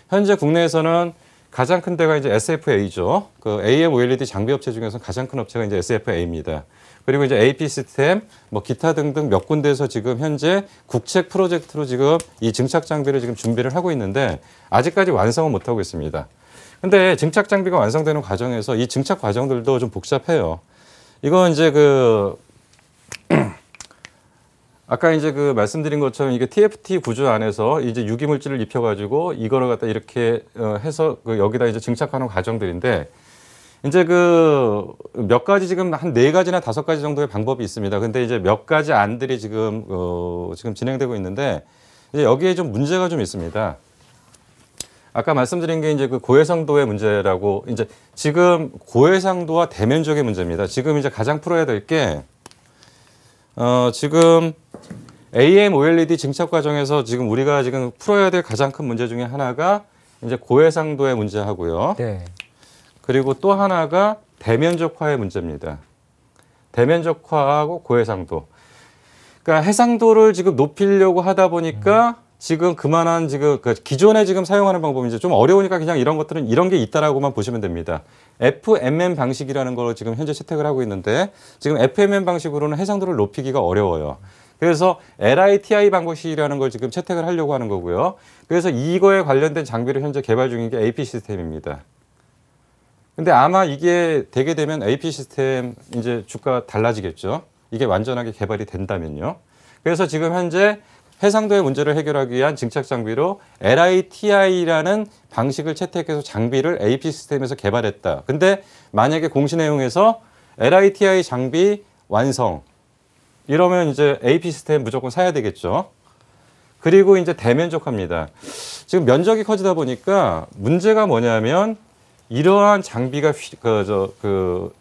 현재 국내에서는 가장 큰 데가 이제 SFA죠. 그 AM OLED 장비 업체 중에서 가장 큰 업체가 이제 SFA입니다. 그리고 이제 AP 시스템, 뭐 기타 등등 몇 군데에서 지금 현재 국책 프로젝트로 지금 이 증착 장비를 지금 준비를 하고 있는데 아직까지 완성은 못 하고 있습니다. 근데 증착 장비가 완성되는 과정에서 이 증착 과정들도 좀 복잡해요. 이건 이제 그 아까 이제 그 말씀드린 것처럼 이게 TFT 구조 안에서 이제 유기물질을 입혀가지고 이거를 갖다 이렇게 어, 해서 그 여기다 이제 증착하는 과정들인데 이제 그 몇 가지 지금 한 네 가지나 다섯 가지 정도의 방법이 있습니다. 근데 이제 몇 가지 안들이 지금 어 지금 진행되고 있는데 이제 여기에 좀 문제가 좀 있습니다. 아까 말씀드린 게 이제 그 고해상도의 문제라고 이제 지금 고해상도와 대면적의 문제입니다. 지금 이제 가장 풀어야 될 게어 지금 AM OLED 증착 과정에서 지금 우리가 지금 풀어야 될 가장 큰 문제 중에 하나가 이제 고해상도의 문제하고요. 네. 그리고 또 하나가 대면적화의 문제입니다. 대면적화하고 고해상도. 그러니까 해상도를 지금 높이려고 하다 보니까 음. 지금 그만한 지금 그 기존에 지금 사용하는 방법이 이제 좀 어려우니까 그냥 이런 것들은 이런 게 있다라고만 보시면 됩니다. FMM 방식이라는 걸 지금 현재 채택을 하고 있는데 지금 FMM 방식으로는 해상도를 높이기가 어려워요. 음. 그래서 LITI 방식이라는 걸 지금 채택을 하려고 하는 거고요. 그래서 이거에 관련된 장비를 현재 개발 중인 게 AP 시스템입니다. 근데 아마 이게 되게 되면 AP 시스템 이제 주가 달라지겠죠. 이게 완전하게 개발이 된다면요. 그래서 지금 현재 해상도의 문제를 해결하기 위한 증착 장비로 LITI라는 방식을 채택해서 장비를 AP 시스템에서 개발했다. 근데 만약에 공시 내용에서 LITI 장비 완성 이러면 이제 AP 시스템 무조건 사야 되겠죠. 그리고 이제 대면적합니다. 지금 면적이 커지다 보니까 문제가 뭐냐면 이러한 장비가 그저그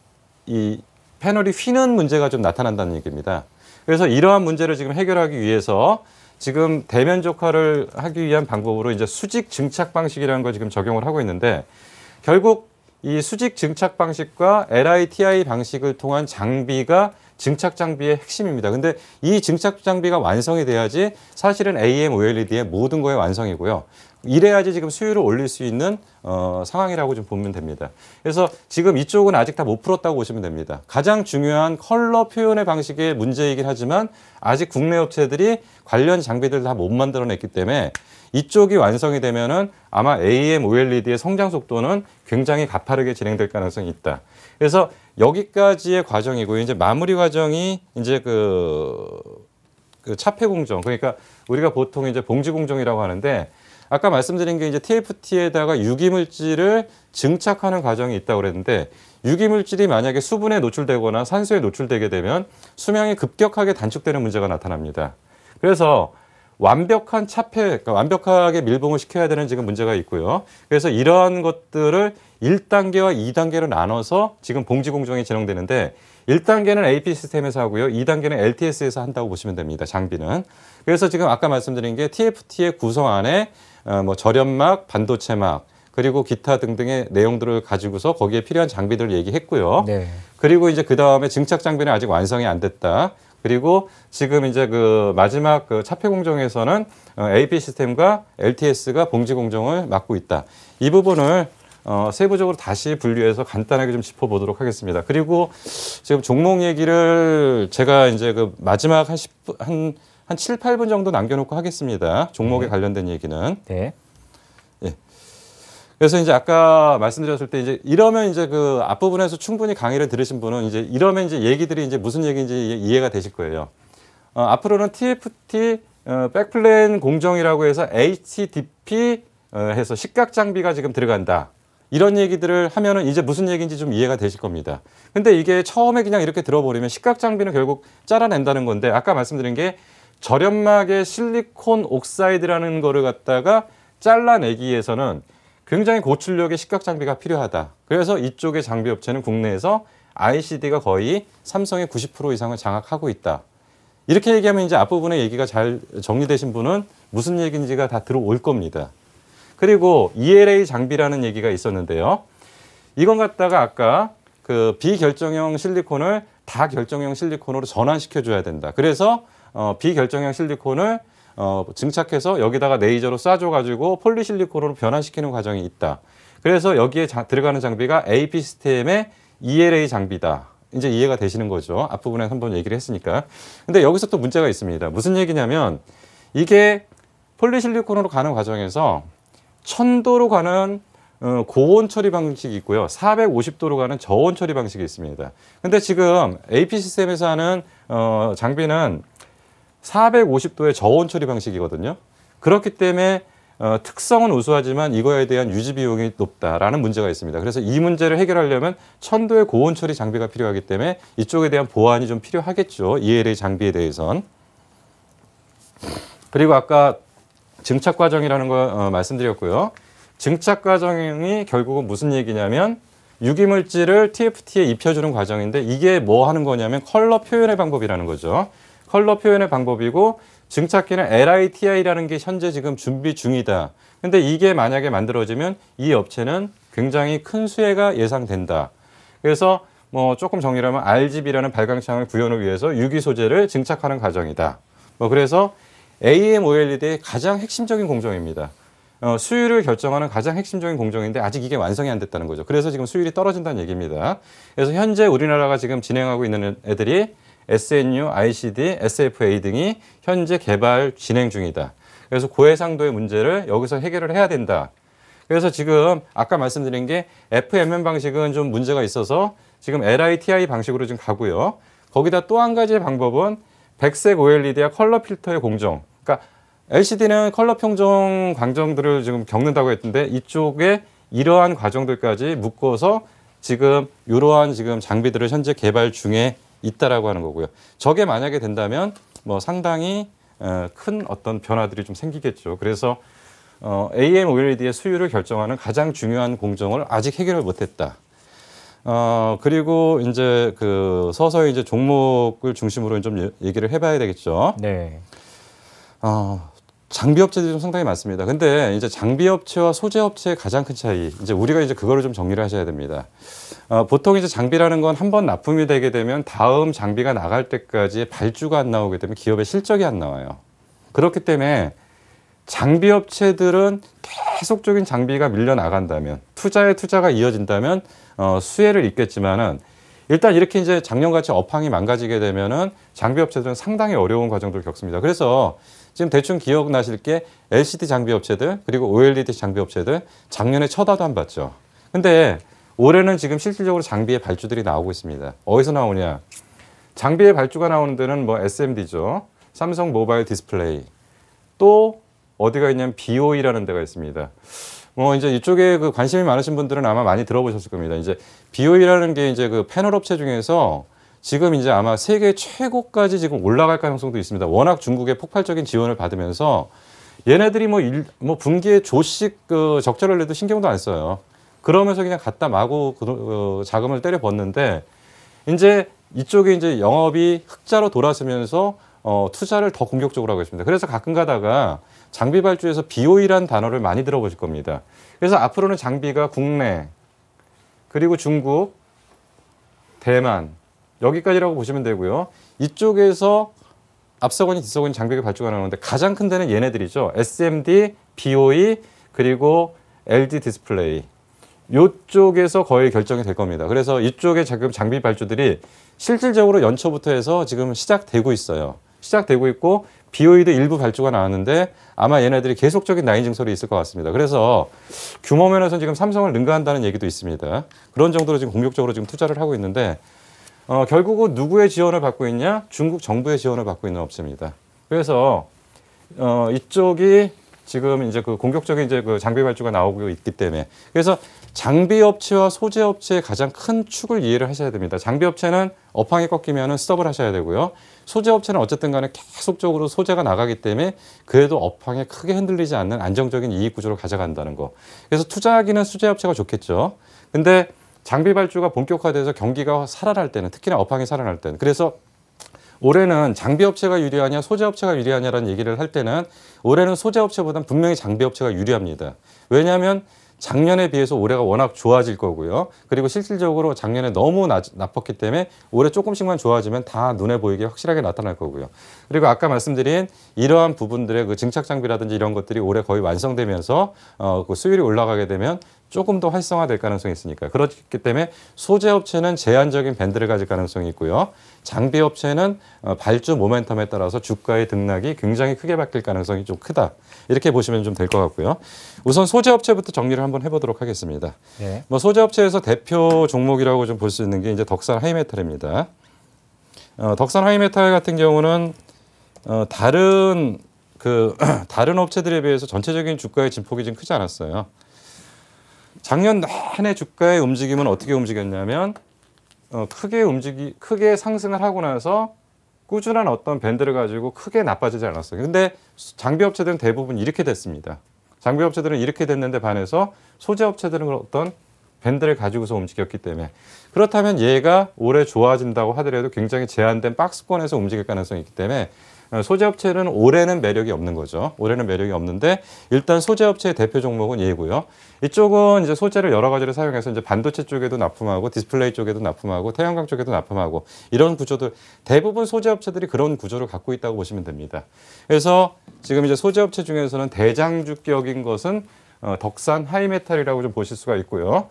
이 패널이 휘는 문제가 좀 나타난다는 얘기입니다. 그래서 이러한 문제를 지금 해결하기 위해서 지금 대면 조화를 하기 위한 방법으로 이제 수직 증착 방식이라는 걸 지금 적용을 하고 있는데 결국 이 수직 증착 방식과 LITI 방식을 통한 장비가 증착 장비의 핵심입니다. 근데 이 증착 장비가 완성이 돼야지 사실은 AM OLED의 모든 거의 완성이고요. 이래야지 지금 수율을 올릴 수 있는 어, 상황이라고 좀 보면 됩니다. 그래서 지금 이쪽은 아직 다 못 풀었다고 보시면 됩니다. 가장 중요한 컬러 표현의 방식의 문제이긴 하지만 아직 국내 업체들이 관련 장비들을 다못 만들어냈기 때문에 이쪽이 완성이 되면은 아마 AM OLED의 성장 속도는 굉장히 가파르게 진행될 가능성이 있다. 그래서 여기까지의 과정이고 이제 마무리 과정이 이제 그, 그 차폐 공정 그러니까 우리가 보통 이제 봉지 공정이라고 하는데 아까 말씀드린 게 이제 TFT에다가 유기물질을 증착하는 과정이 있다고 그랬는데 유기물질이 만약에 수분에 노출되거나 산소에 노출되게 되면 수명이 급격하게 단축되는 문제가 나타납니다. 그래서 완벽한 차폐, 그러니까 완벽하게 밀봉을 시켜야 되는 지금 문제가 있고요. 그래서 이러한 것들을 1단계와2단계로 나눠서 지금 봉지 공정이 진행되는데 1단계는 AP 시스템에서 하고요. 2단계는 LTS에서 한다고 보시면 됩니다. 장비는. 그래서 지금 아까 말씀드린 게 TFT의 구성 안에 어, 뭐 절연막, 반도체막 그리고 기타 등등의 내용들을 가지고서 거기에 필요한 장비들을 얘기했고요. 네. 그리고 이제 그 다음에 증착 장비는 아직 완성이 안 됐다. 그리고 지금 이제 그 마지막 그 차폐 공정에서는 어, AP 시스템과 LTS가 봉지 공정을 맡고 있다. 이 부분을 어, 세부적으로 다시 분류해서 간단하게 좀 짚어보도록 하겠습니다. 그리고 지금 종목 얘기를 제가 이제 그 마지막 한 10분, 한, 한 7, 8분 정도 남겨놓고 하겠습니다. 종목에 네. 관련된 얘기는. 네. 예. 그래서 이제 아까 말씀드렸을 때 이제 이러면 이제 그 앞부분에서 충분히 강의를 들으신 분은 이제 이러면 이제 얘기들이 이제 무슨 얘기인지 이해가 되실 거예요. 어, 앞으로는 TFT 어, 백플랜 공정이라고 해서 HDP 어, 해서 식각 장비가 지금 들어간다. 이런 얘기들을 하면은 이제 무슨 얘기인지 좀 이해가 되실 겁니다. 근데 이게 처음에 그냥 이렇게 들어버리면 시각 장비는 결국 잘라낸다는 건데 아까 말씀드린 게 저렴하게 실리콘 옥사이드라는 거를 갖다가 잘라내기 위해서는 굉장히 고출력의 시각 장비가 필요하다. 그래서 이쪽의 장비 업체는 국내에서 ICD가 거의 삼성의 90% 이상을 장악하고 있다. 이렇게 얘기하면 이제 앞부분의 얘기가 잘 정리되신 분은 무슨 얘기인지가 다 들어올 겁니다. 그리고 ELA 장비라는 얘기가 있었는데요. 이건 갖다가 아까 그 비결정형 실리콘을 다 결정형 실리콘으로 전환시켜 줘야 된다. 그래서 어, 비결정형 실리콘을 어, 증착해서 여기다가 레이저로 쏴줘 가지고 폴리실리콘으로 변환시키는 과정이 있다. 그래서 여기에 자, 들어가는 장비가 AP 시스템의 ELA 장비다. 이제 이해가 되시는 거죠. 앞부분에 한번 얘기를 했으니까. 근데 여기서 또 문제가 있습니다. 무슨 얘기냐면 이게 폴리실리콘으로 가는 과정에서 1000도로 가는 어, 고온 처리 방식이 있고요. 450도로 가는 저온 처리 방식이 있습니다. 근데 지금 AP 시스템에서 하는 어, 장비는 450도의 저온 처리 방식이거든요. 그렇기 때문에 어, 특성은 우수하지만 이거에 대한 유지 비용이 높다라는 문제가 있습니다. 그래서 이 문제를 해결하려면 천도의 고온 처리 장비가 필요하기 때문에 이쪽에 대한 보완이 좀 필요하겠죠. ELA 장비에 대해선. 그리고 아까 증착 과정이라는 걸 어, 말씀드렸고요. 증착 과정이 결국은 무슨 얘기냐면 유기물질을 TFT에 입혀주는 과정인데 이게 뭐 하는 거냐면 컬러 표현의 방법이라는 거죠. 컬러 표현의 방법이고 증착기는 LITI라는 게 현재 지금 준비 중이다. 근데 이게 만약에 만들어지면 이 업체는 굉장히 큰 수혜가 예상된다. 그래서 뭐 조금 정리하면 RGB라는 발광창을 구현을 위해서 유기 소재를 증착하는 과정이다. 뭐 그래서 AMOLED의 가장 핵심적인 공정입니다. 어, 수율을 결정하는 가장 핵심적인 공정인데 아직 이게 완성이 안 됐다는 거죠. 그래서 지금 수율이 떨어진다는 얘기입니다. 그래서 현재 우리나라가 지금 진행하고 있는 애들이 SNU, ICD, SFA 등이 현재 개발 진행 중이다. 그래서 고해상도의 문제를 여기서 해결을 해야 된다. 그래서 지금 아까 말씀드린 게 FMM 방식은 좀 문제가 있어서 지금 LITI 방식으로 지금 가고요. 거기다 또 한 가지 방법은 백색 OLED와 컬러 필터의 공정. 그러니까 LCD는 컬러 평정 광정들을 지금 겪는다고 했는데 이쪽에 이러한 과정들까지 묶어서 지금 이러한 지금 장비들을 현재 개발 중에 있다라고 하는 거고요. 저게 만약에 된다면 뭐 상당히 어, 큰 어떤 변화들이 좀 생기겠죠. 그래서 어, AM OLED의 수율을 결정하는 가장 중요한 공정을 아직 해결을 못했다. 어, 그리고 이제 그 서서히 이제 종목을 중심으로 좀 예, 얘기를 해봐야 되겠죠. 네. 어, 장비업체들이 좀 상당히 많습니다. 근데 이제 장비업체와 소재업체의 가장 큰 차이, 이제 우리가 이제 그거를 좀 정리를 하셔야 됩니다. 어, 보통 이제 장비라는 건 한 번 납품이 되게 되면 다음 장비가 나갈 때까지 발주가 안 나오게 되면 기업의 실적이 안 나와요. 그렇기 때문에 장비 업체들은 계속적인 장비가 밀려 나간다면 투자에 투자가 이어진다면 어, 수혜를 입겠지만은 일단 이렇게 이제 작년같이 업황이 망가지게 되면은 장비업체들은 상당히 어려운 과정들을 겪습니다. 그래서 지금 대충 기억나실 게 LCD 장비업체들 그리고 OLED 장비업체들 작년에 쳐다도 안 봤죠. 근데 올해는 지금 실질적으로 장비의 발주들이 나오고 있습니다. 어디서 나오냐? 장비의 발주가 나오는 데는 뭐 SMD죠. 삼성 모바일 디스플레이. 또 어디가 있냐면 BOE라는 데가 있습니다. 뭐 이제 이쪽에 그 관심이 많으신 분들은 아마 많이 들어보셨을 겁니다. 이제 BOE라는 게 이제 그 패널 업체 중에서 지금 이제 아마 세계 최고까지 지금 올라갈 가능성도 있습니다. 워낙 중국의 폭발적인 지원을 받으면서 얘네들이 뭐, 일, 뭐 분기에 조씩 그 적자를 내도 신경도 안 써요. 그러면서 그냥 갖다 마구 그, 어, 자금을 때려 벗는데 이제 이쪽에 이제 영업이 흑자로 돌아서면서 어, 투자를 더 공격적으로 하고 있습니다. 그래서 가끔 가다가 장비 발주에서 BOE란 단어를 많이 들어보실 겁니다. 그래서 앞으로는 장비가 국내 그리고 중국, 대만 여기까지라고 보시면 되고요. 이쪽에서 앞서거니 뒤서거니 장비가 발주가 나오는데 가장 큰 데는 얘네들이죠. SMD, BOE 그리고 LD 디스플레이 이쪽에서 거의 결정이 될 겁니다. 그래서 이쪽에 지금 장비 발주들이 실질적으로 연초부터 해서 지금 시작되고 있어요. 시작되고 있고 비오이도 일부 발주가 나왔는데 아마 얘네들이 계속적인 라인 증설이 있을 것 같습니다. 그래서 규모 면에서 지금 삼성을 능가한다는 얘기도 있습니다. 그런 정도로 지금 공격적으로 지금 투자를 하고 있는데 어, 결국은 누구의 지원을 받고 있냐? 중국 정부의 지원을 받고 있는 업체입니다. 그래서 어, 이쪽이 지금 이제 그 공격적인 이제 그 장비 발주가 나오고 있기 때문에 그래서 장비 업체와 소재 업체의 가장 큰 축을 이해를 하셔야 됩니다. 장비 업체는 업황이 꺾이면은 스톱을 하셔야 되고요. 소재 업체는 어쨌든 간에 계속적으로 소재가 나가기 때문에 그래도 업황에 크게 흔들리지 않는 안정적인 이익 구조를 가져간다는 거. 그래서 투자하기는 소재 업체가 좋겠죠. 근데 장비 발주가 본격화돼서 경기가 살아날 때는 특히나 업황이 살아날 때는 그래서 올해는 장비업체가 유리하냐 소재업체가 유리하냐라는 얘기를 할 때는 올해는 소재업체보다는 분명히 장비업체가 유리합니다. 왜냐하면 작년에 비해서 올해가 워낙 좋아질 거고요. 그리고 실질적으로 작년에 너무 나, 나빴기 때문에 올해 조금씩만 좋아지면 다 눈에 보이게 확실하게 나타날 거고요. 그리고 아까 말씀드린 이러한 부분들의 그 증착 장비라든지 이런 것들이 올해 거의 완성되면서 어, 그 수율이 올라가게 되면 조금 더 활성화될 가능성이 있으니까 그렇기 때문에 소재 업체는 제한적인 밴드를 가질 가능성이 있고요. 장비 업체는 어, 발주 모멘텀에 따라서 주가의 등락이 굉장히 크게 바뀔 가능성이 좀 크다. 이렇게 보시면 좀 될 것 같고요. 우선 소재 업체부터 정리를 한번 해보도록 하겠습니다. 네. 뭐 소재 업체에서 대표 종목이라고 좀 볼 수 있는 게 이제 덕산 하이메탈입니다. 어, 덕산 하이메탈 같은 경우는 어, 다른 그 다른 업체들에 비해서 전체적인 주가의 진폭이 좀 크지 않았어요. 작년 내내 주가의 움직임은 어떻게 움직였냐면 어, 크게 움직이 크게 상승을 하고 나서 꾸준한 어떤 밴드를 가지고 크게 나빠지지 않았어요. 근데 장비 업체들은 대부분 이렇게 됐습니다. 장비 업체들은 이렇게 됐는데 반해서 소재 업체들은 어떤 밴드를 가지고서 움직였기 때문에 그렇다면 얘가 올해 좋아진다고 하더라도 굉장히 제한된 박스권에서 움직일 가능성이 있기 때문에 어, 소재업체는 올해는 매력이 없는 거죠. 올해는 매력이 없는데 일단 소재업체의 대표 종목은 얘고요. 이쪽은 이제 소재를 여러 가지를 사용해서 이제 반도체 쪽에도 납품하고 디스플레이 쪽에도 납품하고 태양광 쪽에도 납품하고 이런 구조들 대부분 소재업체들이 그런 구조를 갖고 있다고 보시면 됩니다. 그래서 지금 이제 소재업체 중에서는 대장주격인 것은 어, 덕산 하이메탈이라고 좀 보실 수가 있고요.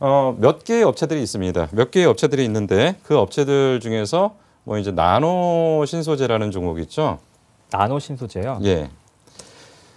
어, 몇 개의 업체들이 있습니다. 몇 개의 업체들이 있는데 그 업체들 중에서 뭐 이제 나노 신소재라는 종목이 있죠. 나노 신소재요? 예.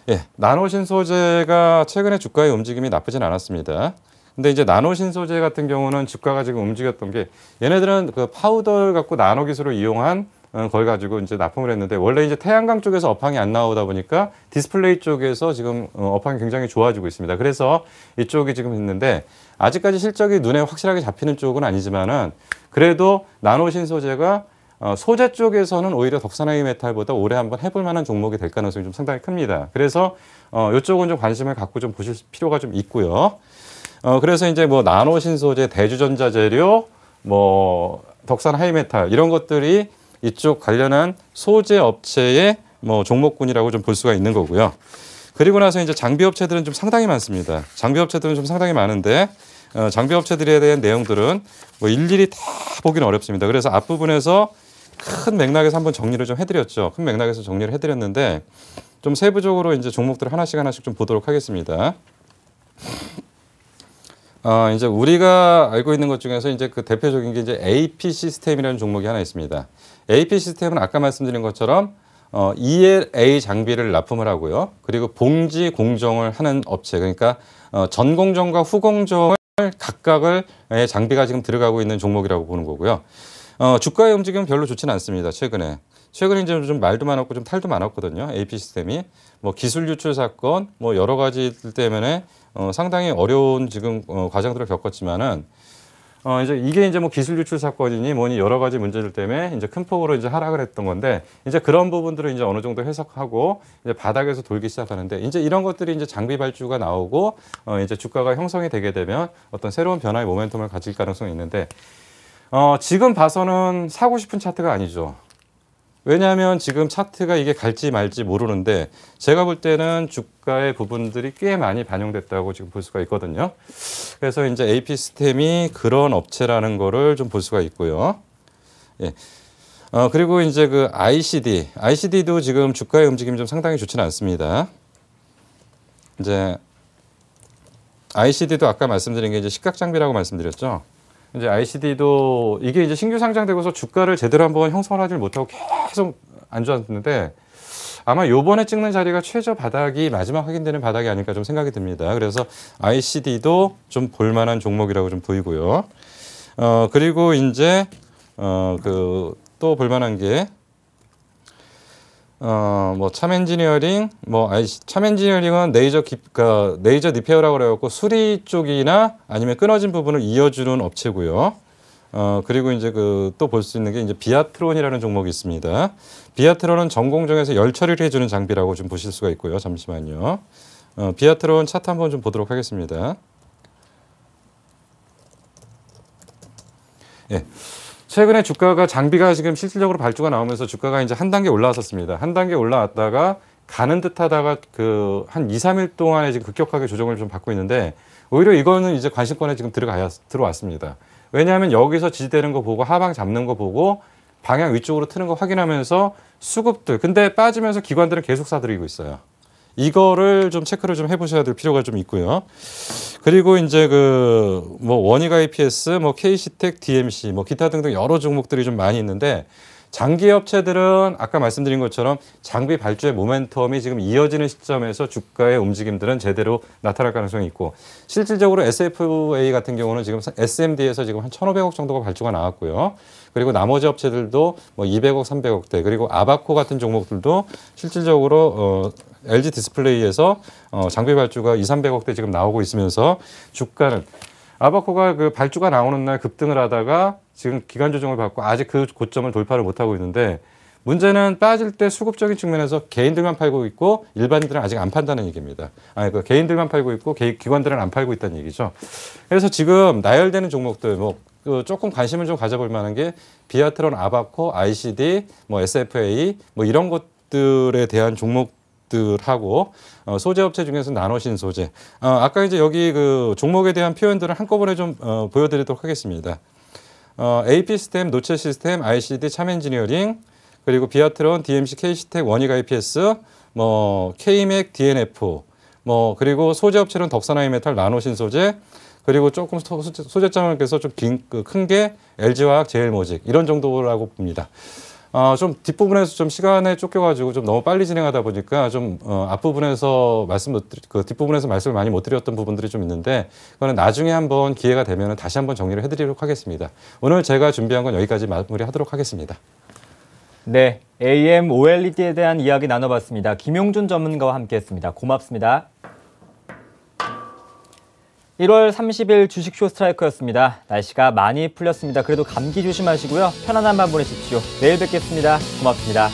예, 나노 신소재가 최근에 주가의 움직임이 나쁘진 않았습니다. 근데 이제 나노 신소재 같은 경우는 주가가 지금 움직였던 게 얘네들은 그 파우더를 갖고 나노 기술을 이용한 어, 걸 가지고 이제 납품을 했는데 원래 이제 태양광 쪽에서 업황이 안 나오다 보니까 디스플레이 쪽에서 지금 어, 업황이 굉장히 좋아지고 있습니다. 그래서 이쪽이 지금 있는데 아직까지 실적이 눈에 확실하게 잡히는 쪽은 아니지만은 그래도 나노 신소재가 어, 소재 쪽에서는 오히려 덕산의 메탈보다 올해 한번 해볼 만한 종목이 될 가능성이 좀 상당히 큽니다. 그래서 어, 이쪽은 좀 관심을 갖고 좀 보실 필요가 좀 있고요. 어, 그래서 이제 뭐 나노 신소재, 대주전자 재료, 뭐 덕산 하이메탈 이런 것들이 이쪽 관련한 소재 업체의 뭐 종목군이라고 좀 볼 수가 있는 거고요. 그리고 나서 이제 장비 업체들은 좀 상당히 많습니다. 장비 업체들은 좀 상당히 많은데 어, 장비 업체들에 대한 내용들은 뭐 일일이 다 보기는 어렵습니다. 그래서 앞부분에서 큰 맥락에서 한번 정리를 좀 해드렸죠. 큰 맥락에서 정리를 해드렸는데 좀 세부적으로 이제 종목들을 하나씩 하나씩 좀 보도록 하겠습니다. 어, 이제 우리가 알고 있는 것 중에서 이제 그 대표적인 게 이제 AP 시스템이라는 종목이 하나 있습니다. AP 시스템은 아까 말씀드린 것처럼 어, ELA 장비를 납품을 하고요. 그리고 봉지 공정을 하는 업체, 그러니까 어, 전공정과 후공정을 각각을 예, 장비가 지금 들어가고 있는 종목이라고 보는 거고요. 어, 주가의 움직임은 별로 좋지는 않습니다. 최근에. 최근에 이제 좀 말도 많았고 좀 탈도 많았거든요. AP 시스템이 뭐 기술 유출 사건 뭐 여러 가지 때문에 어, 상당히 어려운 지금 어, 과정들을 겪었지만은 어, 이제 이게 이제 뭐 기술 유출 사건이니 뭐니 여러 가지 문제들 때문에 이제 큰 폭으로 이제 하락을 했던 건데 이제 그런 부분들을 이제 어느 정도 해석하고 이제 바닥에서 돌기 시작하는데 이제 이런 것들이 이제 장비 발주가 나오고 어, 이제 주가가 형성이 되게 되면 어떤 새로운 변화의 모멘텀을 가질 가능성이 있는데 어, 지금 봐서는 사고 싶은 차트가 아니죠. 왜냐하면 지금 차트가 이게 갈지 말지 모르는데 제가 볼 때는 주가의 부분들이 꽤 많이 반영됐다고 지금 볼 수가 있거든요. 그래서 이제 AP 시스템이 그런 업체라는 거를 좀 볼 수가 있고요. 예. 어, 그리고 이제 그 ICD, ICD도 지금 주가의 움직임이 좀 상당히 좋지는 않습니다. 이제 ICD도 아까 말씀드린 게 이제 시각 장비라고 말씀드렸죠. 이제 ICD도 이게 이제 신규 상장되고서 주가를 제대로 한번 형성하지 못하고 계속 안좋았는데 아마 요번에 찍는 자리가 최저 바닥이 마지막 확인되는 바닥이 아닐까 좀 생각이 듭니다. 그래서 ICD도 좀 볼만한 종목이라고 좀 보이고요. 어, 그리고 이제, 어, 그, 또 볼만한 게 어뭐 참엔지니어링 뭐아이 참엔지니어링은 네이저 기가 네이저 그 리페어라고 그래갖고 수리 쪽이나 아니면 끊어진 부분을 이어주는 업체고요. 어 그리고 이제 그 또 볼 수 있는 게 이제 비아트론이라는 종목이 있습니다. 비아트론은 전공정에서 열 처리를 해주는 장비라고 좀 보실 수가 있고요. 잠시만요. 어, 비아트론 차트 한번 좀 보도록 하겠습니다. 예. 최근에 주가가 장비가 지금 실질적으로 발주가 나오면서 주가가 이제 한 단계 올라왔었습니다. 한 단계 올라왔다가 가는 듯 하다가 그 한 2, 3일 동안에 지금 급격하게 조정을 좀 받고 있는데 오히려 이거는 이제 관심권에 지금 들어가 들어왔습니다. 왜냐하면 여기서 지지되는 거 보고 하방 잡는 거 보고 방향 위쪽으로 트는 거 확인하면서 수급들 근데 빠지면서 기관들은 계속 사들이고 있어요. 이거를 좀 체크를 좀 해보셔야 될 필요가 좀 있고요. 그리고 이제 그 뭐 원익 IPS, 뭐, 뭐 KC텍, DMC, 뭐 기타 등등 여러 종목들이 좀 많이 있는데 장기 업체들은 아까 말씀드린 것처럼 장비 발주의 모멘텀이 지금 이어지는 시점에서 주가의 움직임들은 제대로 나타날 가능성이 있고 실질적으로 SFA 같은 경우는 지금 SMD에서 지금 한 1,500억 정도가 발주가 나왔고요. 그리고 나머지 업체들도 뭐 200억, 300억대 그리고 아바코 같은 종목들도 실질적으로 어, LG 디스플레이에서 어, 장비 발주가 2, 300억대 지금 나오고 있으면서 주가는 아바코가 그 발주가 나오는 날 급등을 하다가 지금 기간 조정을 받고 아직 그 고점을 돌파를 못하고 있는데 문제는 빠질 때 수급적인 측면에서 개인들만 팔고 있고 일반인들은 아직 안 판다는 얘기입니다. 아니, 그 개인들만 팔고 있고 기관들은 안 팔고 있다는 얘기죠. 그래서 지금 나열되는 종목들, 뭐그 조금 관심을 좀 가져볼 만한 게 비아트론, 아바코, ICD, 뭐 SFA 뭐 이런 것들에 대한 종목 들하고 어, 소재 업체 중에서 나눠신 소재. 어, 아까 이제 여기 그 종목에 대한 표현들을 한꺼번에 좀 어, 보여드리도록 하겠습니다. 어, AP 시스템, 노체 시스템, ICD, 참엔지니어링, 그리고 비아트론, DMC, K시텍, 원익 IPS, 뭐 K맥, DNF, 뭐 그리고 소재 업체는 덕산하이메탈, 나노신 소재, 그리고 조금 소재점을 그래서 좀큰게 그 LG화학, 제일모직 이런 정도라고 봅니다. 어, 좀 뒷부분에서 좀 시간에 쫓겨가지고 좀 너무 빨리 진행하다 보니까 좀 어, 앞부분에서 말씀 그 뒷부분에서 말씀을 많이 못 드렸던 부분들이 좀 있는데 그거는 나중에 한번 기회가 되면 다시 한번 정리를 해드리도록 하겠습니다. 오늘 제가 준비한 건 여기까지 마무리하도록 하겠습니다. 네, AM OLED에 대한 이야기 나눠봤습니다. 김용준 전문가와 함께했습니다. 고맙습니다. 1월 30일 주식쇼 스트라이크였습니다. 날씨가 많이 풀렸습니다. 그래도 감기 조심하시고요. 편안한 밤 보내십시오. 내일 뵙겠습니다. 고맙습니다.